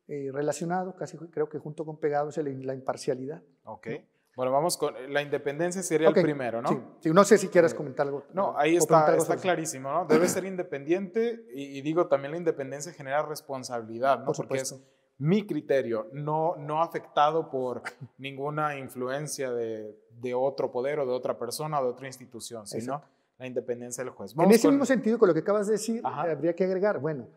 relacionado, casi creo que junto con pegado, es la imparcialidad. Okay. Bueno, vamos con eh, la independencia sería el primero, ¿no? Sí. no sé si quieres eh, comentar algo. No, ahí está, está clarísimo, ¿no? Debe ser independiente y, digo también la independencia genera responsabilidad, ¿no? Por Porque es mi criterio, no, no afectado por ninguna influencia de, de, otro poder o de otra persona o de otra institución, sino la independencia del juez. en ese mismo sentido, con lo que acabas de decir, eh, habría que agregar, bueno,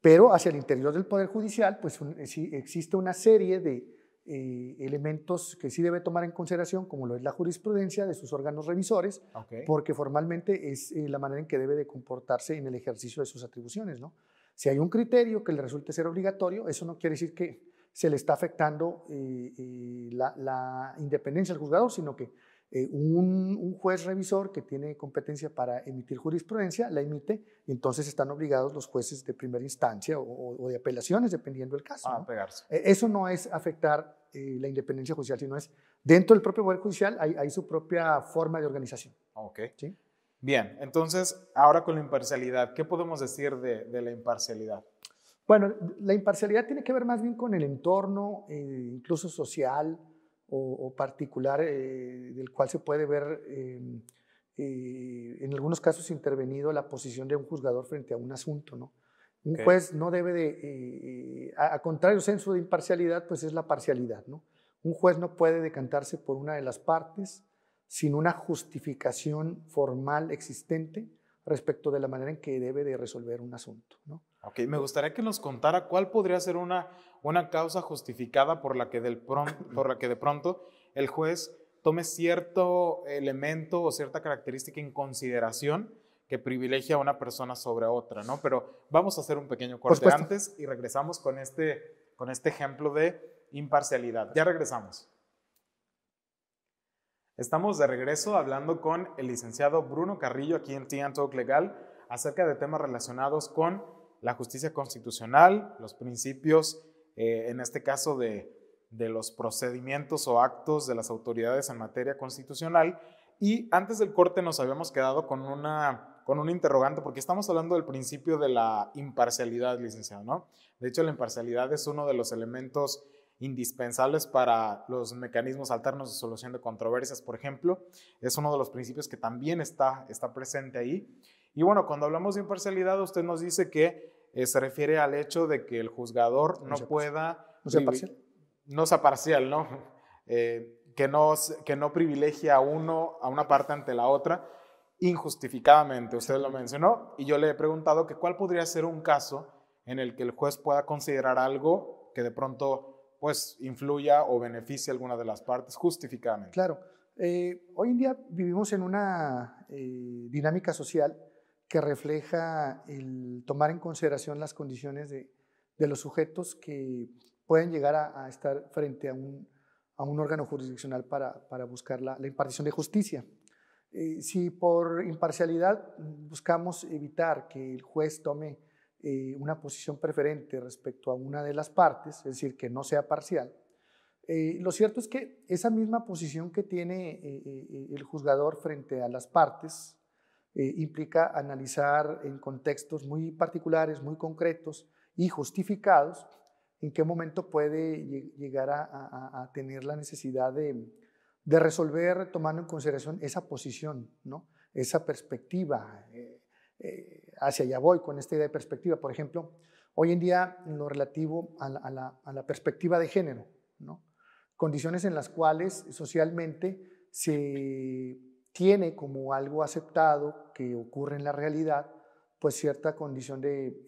pero hacia el interior del Poder Judicial, pues existe una serie de eh, elementos que sí debe tomar en consideración, como lo es la jurisprudencia de sus órganos revisores, porque formalmente es eh, la manera en que debe de comportarse en el ejercicio de sus atribuciones. ¿no? Si hay un criterio que le resulte ser obligatorio, eso no quiere decir que se le está afectando eh, la, independencia del juzgador, sino que un, juez revisor que tiene competencia para emitir jurisprudencia la emite y entonces están obligados los jueces de primera instancia o, de apelaciones, dependiendo del caso. E, eso no es afectar eh, la independencia judicial, sino es dentro del propio Poder Judicial hay, su propia forma de organización. Ok. ¿sí? Bien, entonces, ahora con la imparcialidad, ¿qué podemos decir de, de, la imparcialidad? Bueno, la imparcialidad tiene que ver más bien con el entorno, eh, incluso social o, particular, eh, del cual se puede ver, em, en algunos casos, intervenido la posición de un juzgador frente a un asunto, ¿no? Un juez pues, no debe de, eh, eh, a, contrario, contrario censo de imparcialidad, pues es la parcialidad, ¿no? Un juez no puede decantarse por una de las partes sin una justificación formal existente respecto de la manera en que debe de resolver un asunto, Ok, me gustaría que nos contara cuál podría ser una, una causa justificada por la, que del pronto, por la que de pronto el juez tome cierto elemento o cierta característica en consideración que privilegia a una persona sobre otra, ¿no? Pero vamos a hacer un pequeño corte antes y regresamos con este, con este ejemplo de imparcialidad. Ya regresamos. Estamos de regreso hablando con el licenciado Bruno Carrillo aquí en TNTOC Legal acerca de temas relacionados con la justicia constitucional, los principios, eh, en este caso de, de los procedimientos o actos de las autoridades en materia constitucional. Y antes del corte nos habíamos quedado con una con un interrogante, porque estamos hablando del principio de la imparcialidad, licenciado, ¿no? De hecho, la imparcialidad es uno de los elementos indispensables para los mecanismos alternos de solución de controversias, por ejemplo. Es uno de los principios que también está, está presente ahí. Y bueno, cuando hablamos de imparcialidad, usted nos dice que eh, se refiere al hecho de que el juzgador no, pueda... No sea parcial. No sea parcial, ¿no? Eh, que, no que no privilegie a uno, a una parte ante la otra, injustificadamente, usted lo mencionó, y yo le he preguntado que cuál podría ser un caso en el que el juez pueda considerar algo que de pronto pues influya o beneficie a alguna de las partes justificadamente. Claro, eh, hoy en día vivimos en una eh, dinámica social que refleja el tomar en consideración las condiciones de, los sujetos que pueden llegar a, estar frente a un, órgano jurisdiccional para, buscar la impartición de justicia. Eh, si por imparcialidad mm, buscamos evitar que el juez tome eh, una posición preferente respecto a una de las partes, es decir, que no sea parcial, eh, lo cierto es que esa misma posición que tiene el juzgador frente a las partes implica analizar en contextos muy particulares, muy concretos y justificados en qué momento puede llegar a tener la necesidad de, de resolver tomando en consideración esa posición, ¿no? esa perspectiva. Eh, eh, hacia allá voy con esta idea de perspectiva. Por ejemplo, hoy en día en lo relativo a la, perspectiva de género, ¿no? condiciones en las cuales socialmente se tiene como algo aceptado que ocurre en la realidad, pues cierta condición de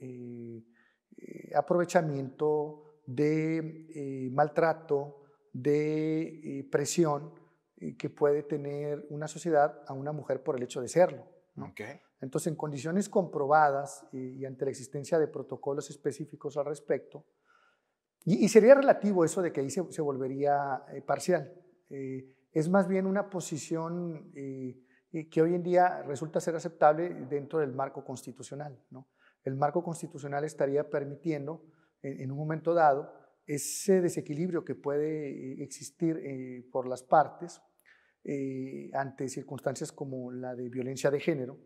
eh, aprovechamiento, de maltrato, de presión eh, que puede tener una sociedad a una mujer por el hecho de serlo. Entonces, en condiciones comprobadas y, ante la existencia de protocolos específicos al respecto, y, sería relativo eso de que ahí se, volvería eh, parcial. Eh, es más bien una posición que hoy en día resulta ser aceptable dentro del marco constitucional. El marco constitucional estaría permitiendo, en, un momento dado, ese desequilibrio que puede existir por las partes eh, ante circunstancias como la de violencia de género,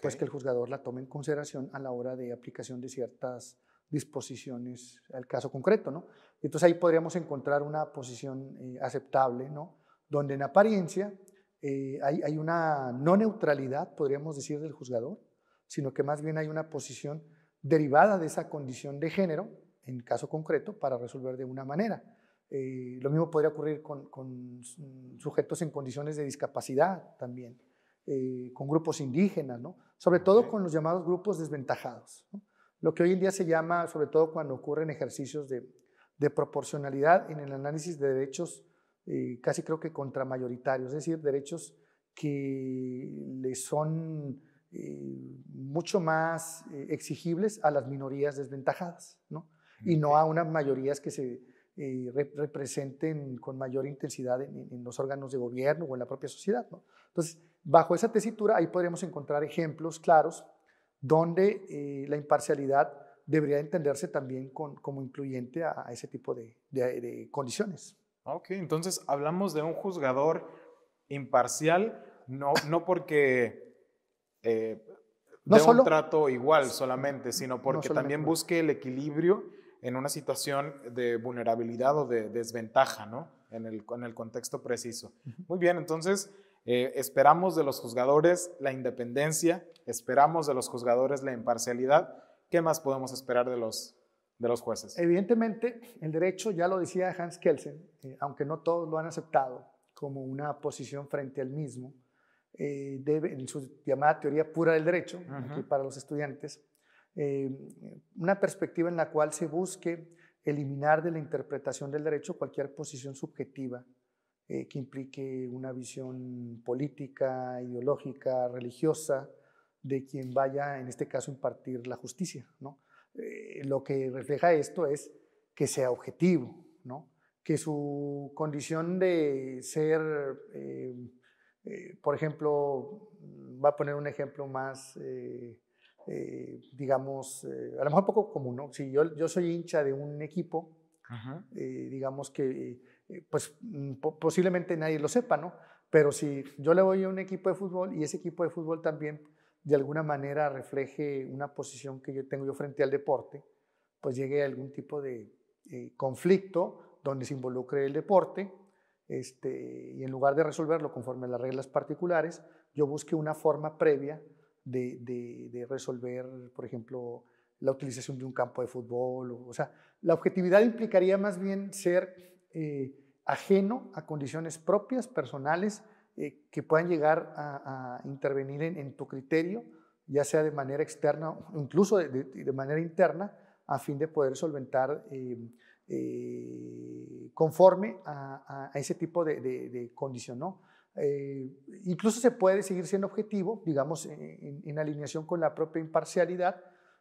pues que el juzgador la tome en consideración a la hora de aplicación de ciertas disposiciones al caso concreto, ¿no? Entonces ahí podríamos encontrar una posición eh, aceptable, ¿no? Donde en apariencia eh, hay, hay, una no neutralidad, podríamos decir, del juzgador, sino que más bien hay una posición derivada de esa condición de género, en caso concreto, para resolver de una manera. Eh, lo mismo podría ocurrir con, mm, sujetos en condiciones de discapacidad también, eh, con grupos indígenas, ¿no? sobre todo con los llamados grupos desventajados. Lo que hoy en día se llama, sobre todo cuando ocurren ejercicios de, proporcionalidad en el análisis de derechos, eh, casi creo que contramayoritarios, es decir, derechos que le son mucho más exigibles a las minorías desventajadas, ¿no? y no a unas mayorías que se eh, representen con mayor intensidad en, los órganos de gobierno o en la propia sociedad. Entonces, bajo esa tesitura, ahí podríamos encontrar ejemplos claros donde eh, la imparcialidad debería entenderse también como incluyente a, ese tipo de, condiciones. Ok, entonces hablamos de un juzgador imparcial, no, porque eh, no un trato igual solamente, sino porque también busque el equilibrio en una situación de vulnerabilidad o de desventaja, ¿no? En el, contexto preciso. Muy bien, entonces eh, esperamos de los juzgadores la independencia, esperamos de los juzgadores la imparcialidad. ¿Qué más podemos esperar de los, de los jueces? Evidentemente, el derecho, ya lo decía Hans Kelsen, eh, aunque no todos lo han aceptado como una posición frente al mismo, eh, en su llamada teoría pura del derecho, para los estudiantes, Em, una perspectiva en la cual se busque eliminar de la interpretación del derecho cualquier posición subjetiva eh, que implique una visión política, ideológica, religiosa de quien vaya, en este caso, a impartir la justicia. Eh, lo que refleja esto es que sea objetivo, que su condición de ser, eh, por ejemplo, va a poner un ejemplo más eh, digamos, eh, a lo mejor poco común, Si yo, yo soy hincha de un equipo, eh, digamos que, pues mm, posiblemente nadie lo sepa, ¿no? Pero si yo le voy a un equipo de fútbol y ese equipo de fútbol también de alguna manera refleje una posición que yo tengo yo frente al deporte, pues llegue a algún tipo de conflicto donde se involucre el deporte, este, y en lugar de resolverlo conforme a las reglas particulares, yo busque una forma previa de, resolver, por ejemplo, la utilización de un campo de fútbol. O, sea, la objetividad implicaría más bien ser eh, ajeno a condiciones propias, personales, eh, que puedan llegar a, intervenir en, tu criterio, ya sea de manera externa o incluso de, manera interna, a fin de poder solventar eh, conforme a, ese tipo de, de condición. ¿no? Eh, incluso se puede seguir siendo objetivo, digamos, en, alineación con la propia imparcialidad,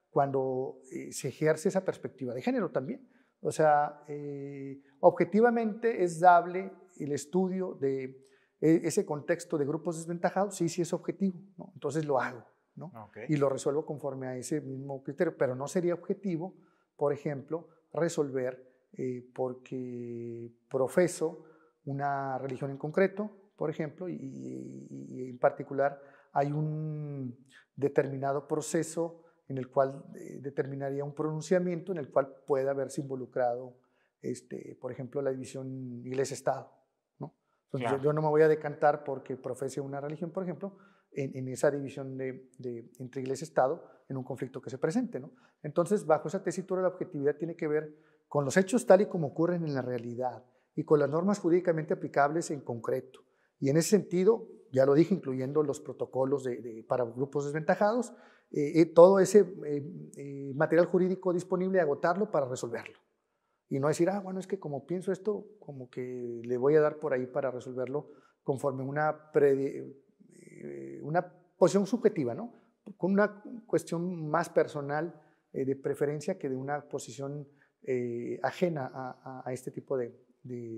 cuando eh, se ejerce esa perspectiva de género también. O sea, eh, objetivamente es dable el estudio de e, ese contexto de grupos desventajados, sí, sí es objetivo, entonces lo hago ¿no? Ah, y lo resuelvo conforme a ese mismo criterio, pero no sería objetivo, por ejemplo, resolver porque profeso una religión en concreto, por ejemplo, y, en particular hay un determinado proceso en el cual eh, determinaría un pronunciamiento en el cual puede haberse involucrado, este, por ejemplo, la división iglesia-estado. ¿no? Entonces, yo, no me voy a decantar porque profese una religión, por ejemplo, en, esa división de, de entre iglesia-estado en un conflicto que se presente. ¿no? Entonces, bajo esa tesitura, la objetividad tiene que ver con los hechos tal y como ocurren en la realidad y con las normas jurídicamente aplicables en concreto. Y en ese sentido, ya lo dije, incluyendo los protocolos de, para grupos desventajados, eh, eh, todo ese eh, material jurídico disponible, agotarlo para resolverlo. Y no decir, ah, bueno, es que como pienso esto, como que le voy a dar por ahí para resolverlo conforme una, una posición subjetiva, ¿no? Con una cuestión más personal de preferencia que de una posición ajena a, este tipo de,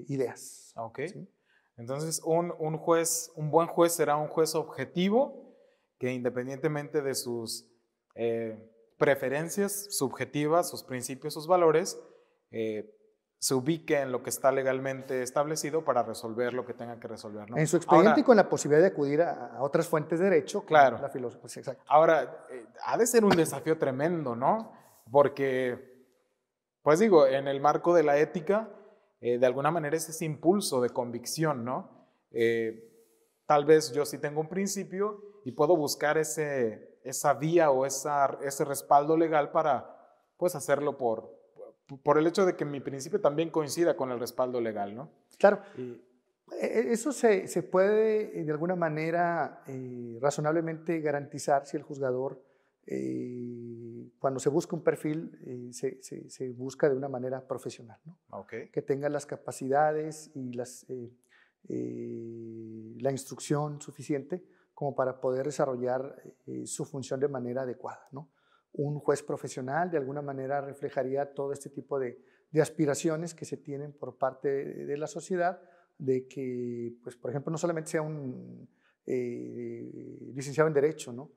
ideas. Ah, okay. ¿sí? Entonces, un, un, buen juez será un juez objetivo que independientemente de sus eh, preferencias subjetivas, sus principios, sus valores, eh, se ubique en lo que está legalmente establecido para resolver lo que tenga que resolver. En su expediente y con la posibilidad de acudir a, otras fuentes de derecho. Claro. La filosofía pues, Ahora, eh, ha de ser un desafío tremendo, ¿no? Porque, pues digo, en el marco de la ética, eh, de alguna manera es ese impulso de convicción, ¿no? Eh, tal vez yo sí tengo un principio y puedo buscar ese, esa vía o esa, ese respaldo legal para, pues, hacerlo por, por el hecho de que mi principio también coincida con el respaldo legal, ¿no? Claro. E, e, eso se, puede eh, de alguna manera razonablemente garantizar si el juzgador cuando se busca un perfil, eh, se, busca de una manera profesional, ¿no? Ah, que tenga las capacidades y las, eh, eh, la instrucción suficiente como para poder desarrollar su función de manera adecuada. ¿no? Un juez profesional de alguna manera reflejaría todo este tipo de, aspiraciones que se tienen por parte de, de la sociedad, de que, pues, por ejemplo, no solamente sea un licenciado en Derecho, ¿no?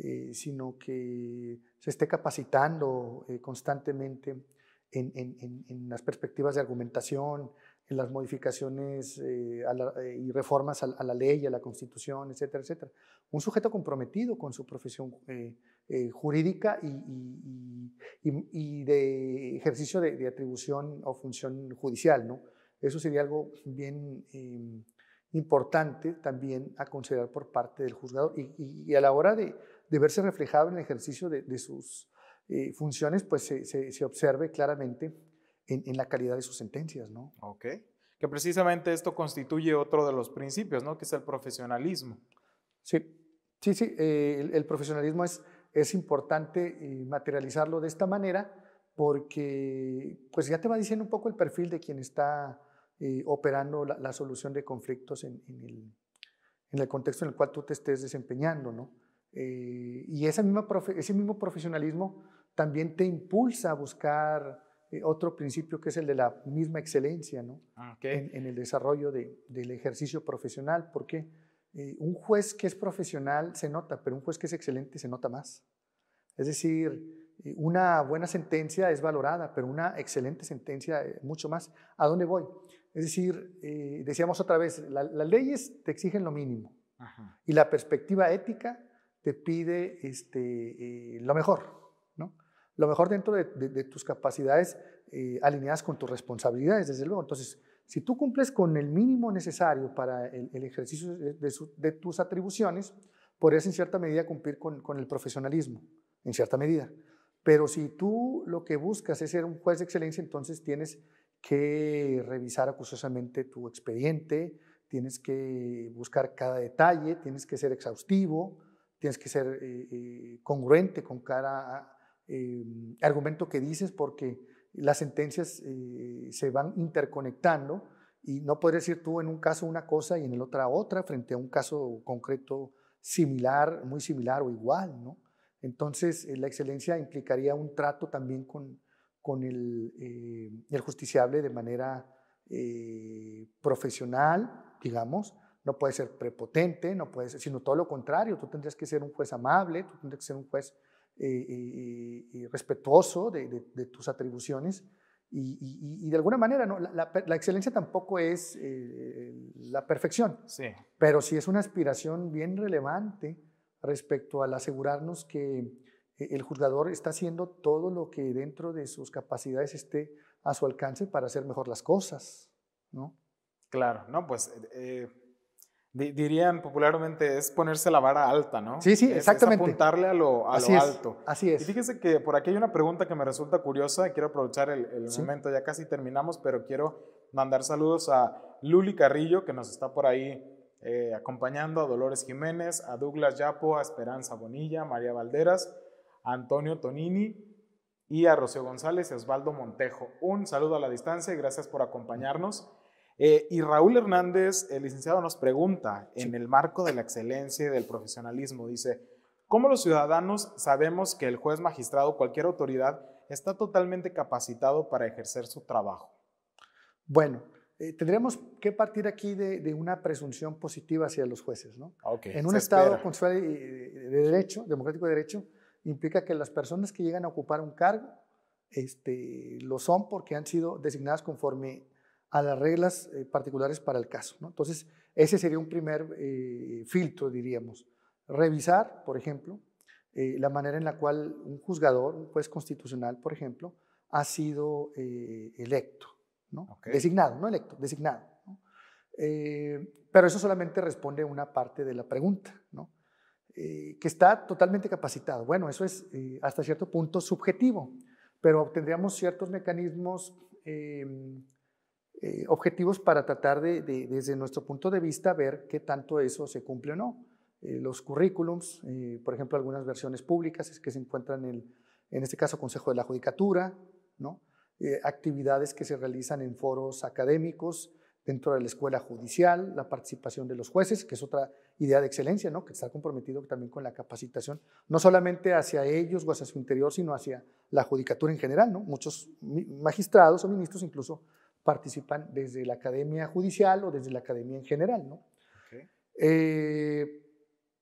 Eh, sino que se esté capacitando eh, constantemente en, las perspectivas de argumentación, en las modificaciones eh, y reformas a, la ley, a la constitución, etcétera, etcétera. Un sujeto comprometido con su profesión jurídica y, de ejercicio de, atribución o función judicial. ¿no? Eso sería algo bien em, importante también a considerar por parte del juzgador y a la hora de de verse reflejado en el ejercicio de, sus eh, funciones, pues se, observe claramente en, la calidad de sus sentencias, ¿no? Ok. Que precisamente esto constituye otro de los principios, ¿no? Que es el profesionalismo. Sí, sí, sí. Eh, el, profesionalismo es, es importante eh, materializarlo de esta manera porque pues ya te va diciendo un poco el perfil de quien está operando la, solución de conflictos en, el, en, el, contexto en el cual tú te estés desempeñando, ¿no? Eh, y ese mismo profesionalismo también te impulsa a buscar eh, otro principio que es el de la misma excelencia ¿no? Ah, en, el desarrollo del ejercicio profesional, porque eh, un juez que es profesional se nota, pero un juez que es excelente se nota más. Es decir, una buena sentencia es valorada, pero una excelente sentencia mucho más. ¿A dónde voy? Es decir, decíamos otra vez, las leyes te exigen lo mínimo y la perspectiva ética te pide este, eh, lo mejor, Lo mejor dentro de, tus capacidades eh, alineadas con tus responsabilidades, desde luego. Entonces, si tú cumples con el mínimo necesario para el, ejercicio de, tus atribuciones, podrías en cierta medida cumplir con, el profesionalismo, en cierta medida. Pero si tú lo que buscas es ser un juez de excelencia, entonces tienes que revisar acuciosamente tu expediente, tienes que buscar cada detalle, tienes que ser exhaustivo, tienes que ser eh, eh, congruente con cada eh, argumento que dices porque las sentencias se van interconectando y no podrías decir tú en un caso una cosa y en el otro otra frente a un caso concreto similar, muy similar o igual, Entonces, la excelencia implicaría un trato también con, el, justiciable de manera profesional, digamos, no puede ser prepotente, no puede sino todo lo contrario, tú tendrías que ser un juez amable, tú tendrías que ser un juez eh, respetuoso de, tus atribuciones. Y, de alguna manera, ¿no? la, excelencia tampoco es eh, eh, la perfección, sí. pero sí es una aspiración bien relevante respecto al asegurarnos que el juzgador está haciendo todo lo que dentro de sus capacidades esté a su alcance para hacer mejor las cosas, ¿no? Claro, no, pues dirían popularmente, es ponerse la vara alta, ¿no? Sí, sí, exactamente. Es, apuntarle a lo, a alto. así es. Y fíjese que por aquí hay una pregunta que me resulta curiosa, quiero aprovechar el, momento, ya casi terminamos, pero quiero mandar saludos a Luli Carrillo, que nos está por ahí eh, acompañando, a Dolores Jiménez, a Douglas Yapo, a Esperanza Bonilla, María Valderas, a Antonio Tonini y a Rocío González y Osvaldo Montejo. Un saludo a la distancia y gracias por acompañarnos. Eh, y Raúl Hernández, el licenciado, nos pregunta, en el marco de la excelencia y del profesionalismo, dice, ¿cómo los ciudadanos sabemos que el juez magistrado, cualquier autoridad, está totalmente capacitado para ejercer su trabajo? Bueno, eh, tendremos que partir aquí de, una presunción positiva hacia los jueces. ¿no? Ah, en un Estado constitucional de derecho, democrático de derecho, implica que las personas que llegan a ocupar un cargo este, lo son porque han sido designadas conforme a las reglas eh, particulares para el caso. Entonces, ese sería un primer eh, filtro, diríamos. Revisar, por ejemplo, eh, la manera en la cual un juzgador, un juez constitucional, por ejemplo, ha sido electo, designado, no electo, designado. pero eso solamente responde a una parte de la pregunta, que está totalmente capacitado. Bueno, eso es hasta cierto punto subjetivo, pero obtendríamos ciertos mecanismos em, eh, objetivos para tratar de, desde nuestro punto de vista, ver qué tanto eso se cumple o no. Eh, los currículums, eh, por ejemplo, algunas versiones públicas es que se encuentran en, el, en este caso, Consejo de la Judicatura, ¿no? actividades que se realizan en foros académicos, dentro de la escuela judicial, la participación de los jueces, que es otra idea de excelencia, ¿no? que está comprometido también con la capacitación, no solamente hacia ellos o hacia su interior, sino hacia la judicatura en general. ¿no? Muchos magistrados o ministros incluso participan desde la academia judicial o desde la academia en general, eh,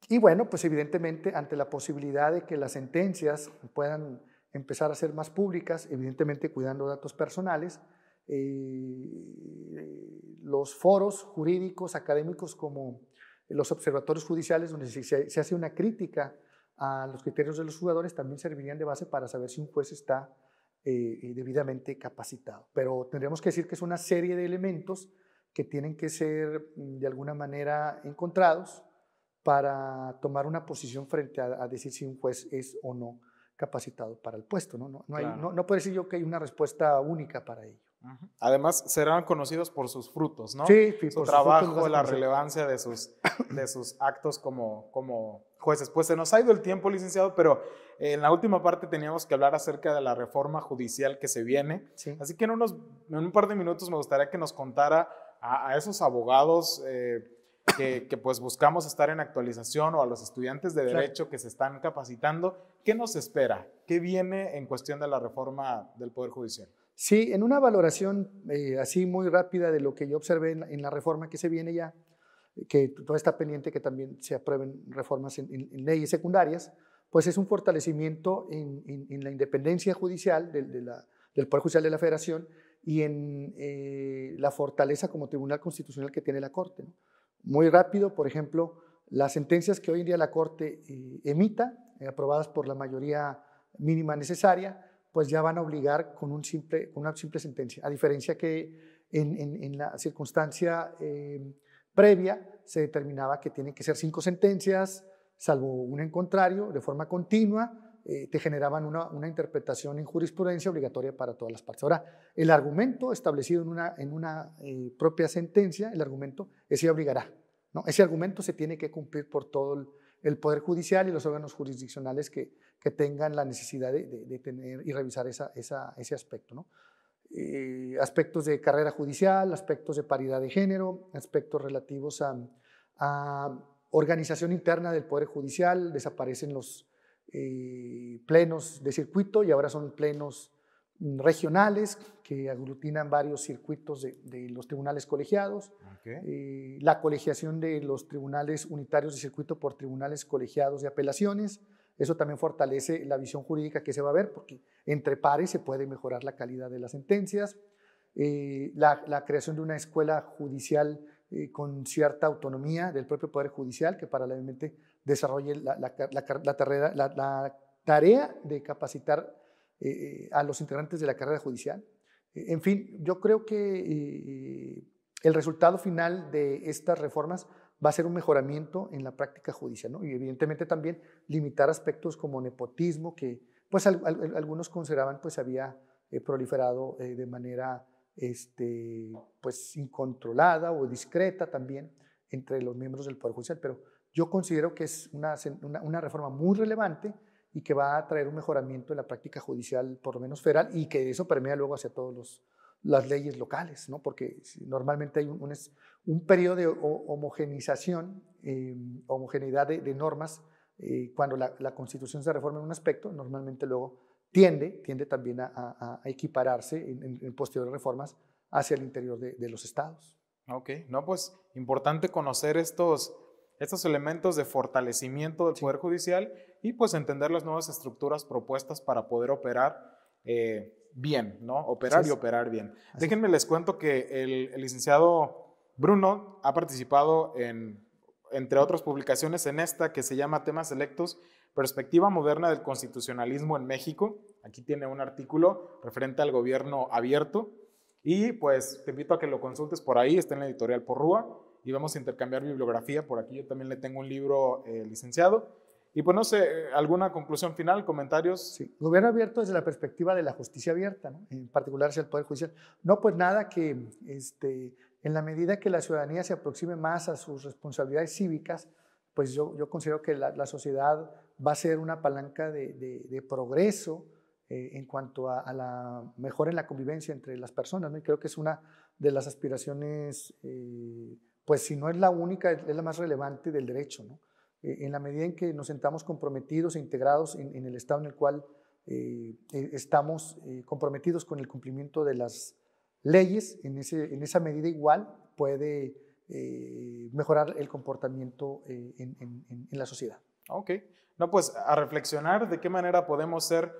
y bueno, pues evidentemente ante la posibilidad de que las sentencias puedan empezar a ser más públicas, evidentemente cuidando datos personales, eh, los foros jurídicos, académicos como los observatorios judiciales donde se, hace una crítica a los criterios de los jugadores también servirían de base para saber si un juez está eh, eh, debidamente capacitado. Pero tendríamos que decir que es una serie de elementos que tienen que ser mm, de alguna manera encontrados para tomar una posición frente a, decir si un juez es o no capacitado para el puesto. No, no, hay, no, puede decir yo que hay una respuesta única para ello. Además, serán conocidos por sus frutos, ¿no? Sí, sí Su trabajo, la relevancia de sus, de sus actos como, como jueces. Pues se nos ha ido el tiempo, licenciado, pero en la última parte teníamos que hablar acerca de la reforma judicial que se viene. Así que en, unos, en un par de minutos me gustaría que nos contara a, esos abogados eh, que, pues buscamos estar en actualización o a los estudiantes de derecho que se están capacitando, ¿qué nos espera? ¿Qué viene en cuestión de la reforma del Poder Judicial? Sí, en una valoración eh, así muy rápida de lo que yo observé en la, reforma que se viene ya, que todo está pendiente que también se aprueben reformas en, leyes secundarias, pues es un fortalecimiento en, la independencia judicial del Poder Judicial de la Federación y en eh, la fortaleza como tribunal constitucional que tiene la Corte. Muy rápido, por ejemplo, las sentencias que hoy en día la Corte eh, emita, aprobadas por la mayoría mínima necesaria, pues ya van a obligar con, un simple, una simple sentencia, a diferencia que en, la circunstancia eh, previa se determinaba que tienen que ser cinco sentencias, salvo una en contrario, de forma continua, eh, te generaban una, interpretación en jurisprudencia obligatoria para todas las partes. Ahora, el argumento establecido en una, en una eh, propia sentencia, el argumento, ese obligará. ¿no? Ese argumento se tiene que cumplir por todo el Poder Judicial y los órganos jurisdiccionales que, que tengan la necesidad de, tener y revisar ese aspecto. Eh, aspectos de carrera judicial, aspectos de paridad de género, aspectos relativos a, organización interna del Poder Judicial, desaparecen los eh, plenos de circuito y ahora son plenos regionales que aglutinan varios circuitos de, los tribunales colegiados, eh, la colegiación de los tribunales unitarios de circuito por tribunales colegiados de apelaciones, eso también fortalece la visión jurídica que se va a ver, porque entre pares se puede mejorar la calidad de las sentencias. Eh, la, creación de una escuela judicial eh, con cierta autonomía del propio Poder Judicial, que paralelamente desarrolle la, tarea, de capacitar eh, a los integrantes de la carrera judicial. en fin, yo creo que el resultado final de estas reformas va a ser un mejoramiento en la práctica judicial, ¿no? Y evidentemente también limitar aspectos como nepotismo, que pues algunos consideraban pues había eh, proliferado eh, de manera este, pues incontrolada o discreta también entre los miembros del Poder Judicial, pero yo considero que es una, una reforma muy relevante y que va a traer un mejoramiento en la práctica judicial, por lo menos federal, y que eso permea luego hacia todos los, las leyes locales, ¿no? porque normalmente hay un, un, periodo de homogenización, em, homogeneidad de, normas. Eh, cuando la, la, constitución se reforma en un aspecto, normalmente luego tiende, tiende también a, equipararse en, posteriores reformas hacia el interior de, de los estados. Ok, no, pues importante conocer estos, estos elementos de fortalecimiento del Poder Judicial y pues entender las nuevas estructuras propuestas para poder operar eh, bien, ¿no? Operar y operar bien. Déjenme les cuento que el, licenciado Bruno ha participado en, entre otras publicaciones, en esta que se llama Temas electos Perspectiva Moderna del Constitucionalismo en México. Aquí tiene un artículo referente al gobierno abierto. Y pues te invito a que lo consultes por ahí, está en la editorial Porrúa y vamos a intercambiar bibliografía. Por aquí yo también le tengo un libro eh, licenciado. Y pues no sé, eh, ¿alguna conclusión final, comentarios? Sí, gobierno abierto desde la perspectiva de la justicia abierta, en particular hacia el Poder Judicial. No, pues nada que este, en la medida que la ciudadanía se aproxime más a sus responsabilidades cívicas, pues yo, considero que la, sociedad va a ser una palanca de, progreso eh, en cuanto a, la mejora en la convivencia entre las personas. ¿no? Y creo que es una de las aspiraciones, eh, pues si no es la única, es la más relevante del derecho. ¿no? Eh, en la medida en que nos sentamos comprometidos e integrados en, el estado en el cual eh, eh, estamos comprometidos con el cumplimiento de las leyes, en, ese, en esa medida igual puede mejorar el comportamiento en, en, la sociedad. Ok. No, pues a reflexionar de qué manera podemos ser...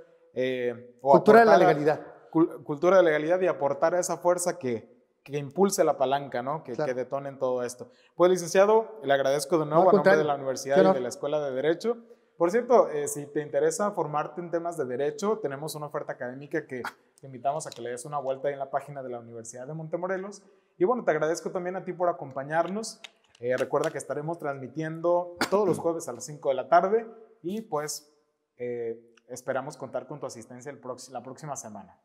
cultura de la legalidad. cultura de legalidad y aportar a esa fuerza que que impulse la palanca, ¿no? Que, detonen todo esto. Pues, licenciado, le agradezco de nuevo a nombre de la universidad y de la Escuela de Derecho. Por cierto, eh, si te interesa formarte en temas de derecho, tenemos una oferta académica que te invitamos a que le des una vuelta ahí en la página de la Universidad de Montemorelos. Y bueno, te agradezco también a ti por acompañarnos. Eh, recuerda que estaremos transmitiendo todos los jueves a las 5 de la tarde y pues eh, esperamos contar con tu asistencia la próxima semana.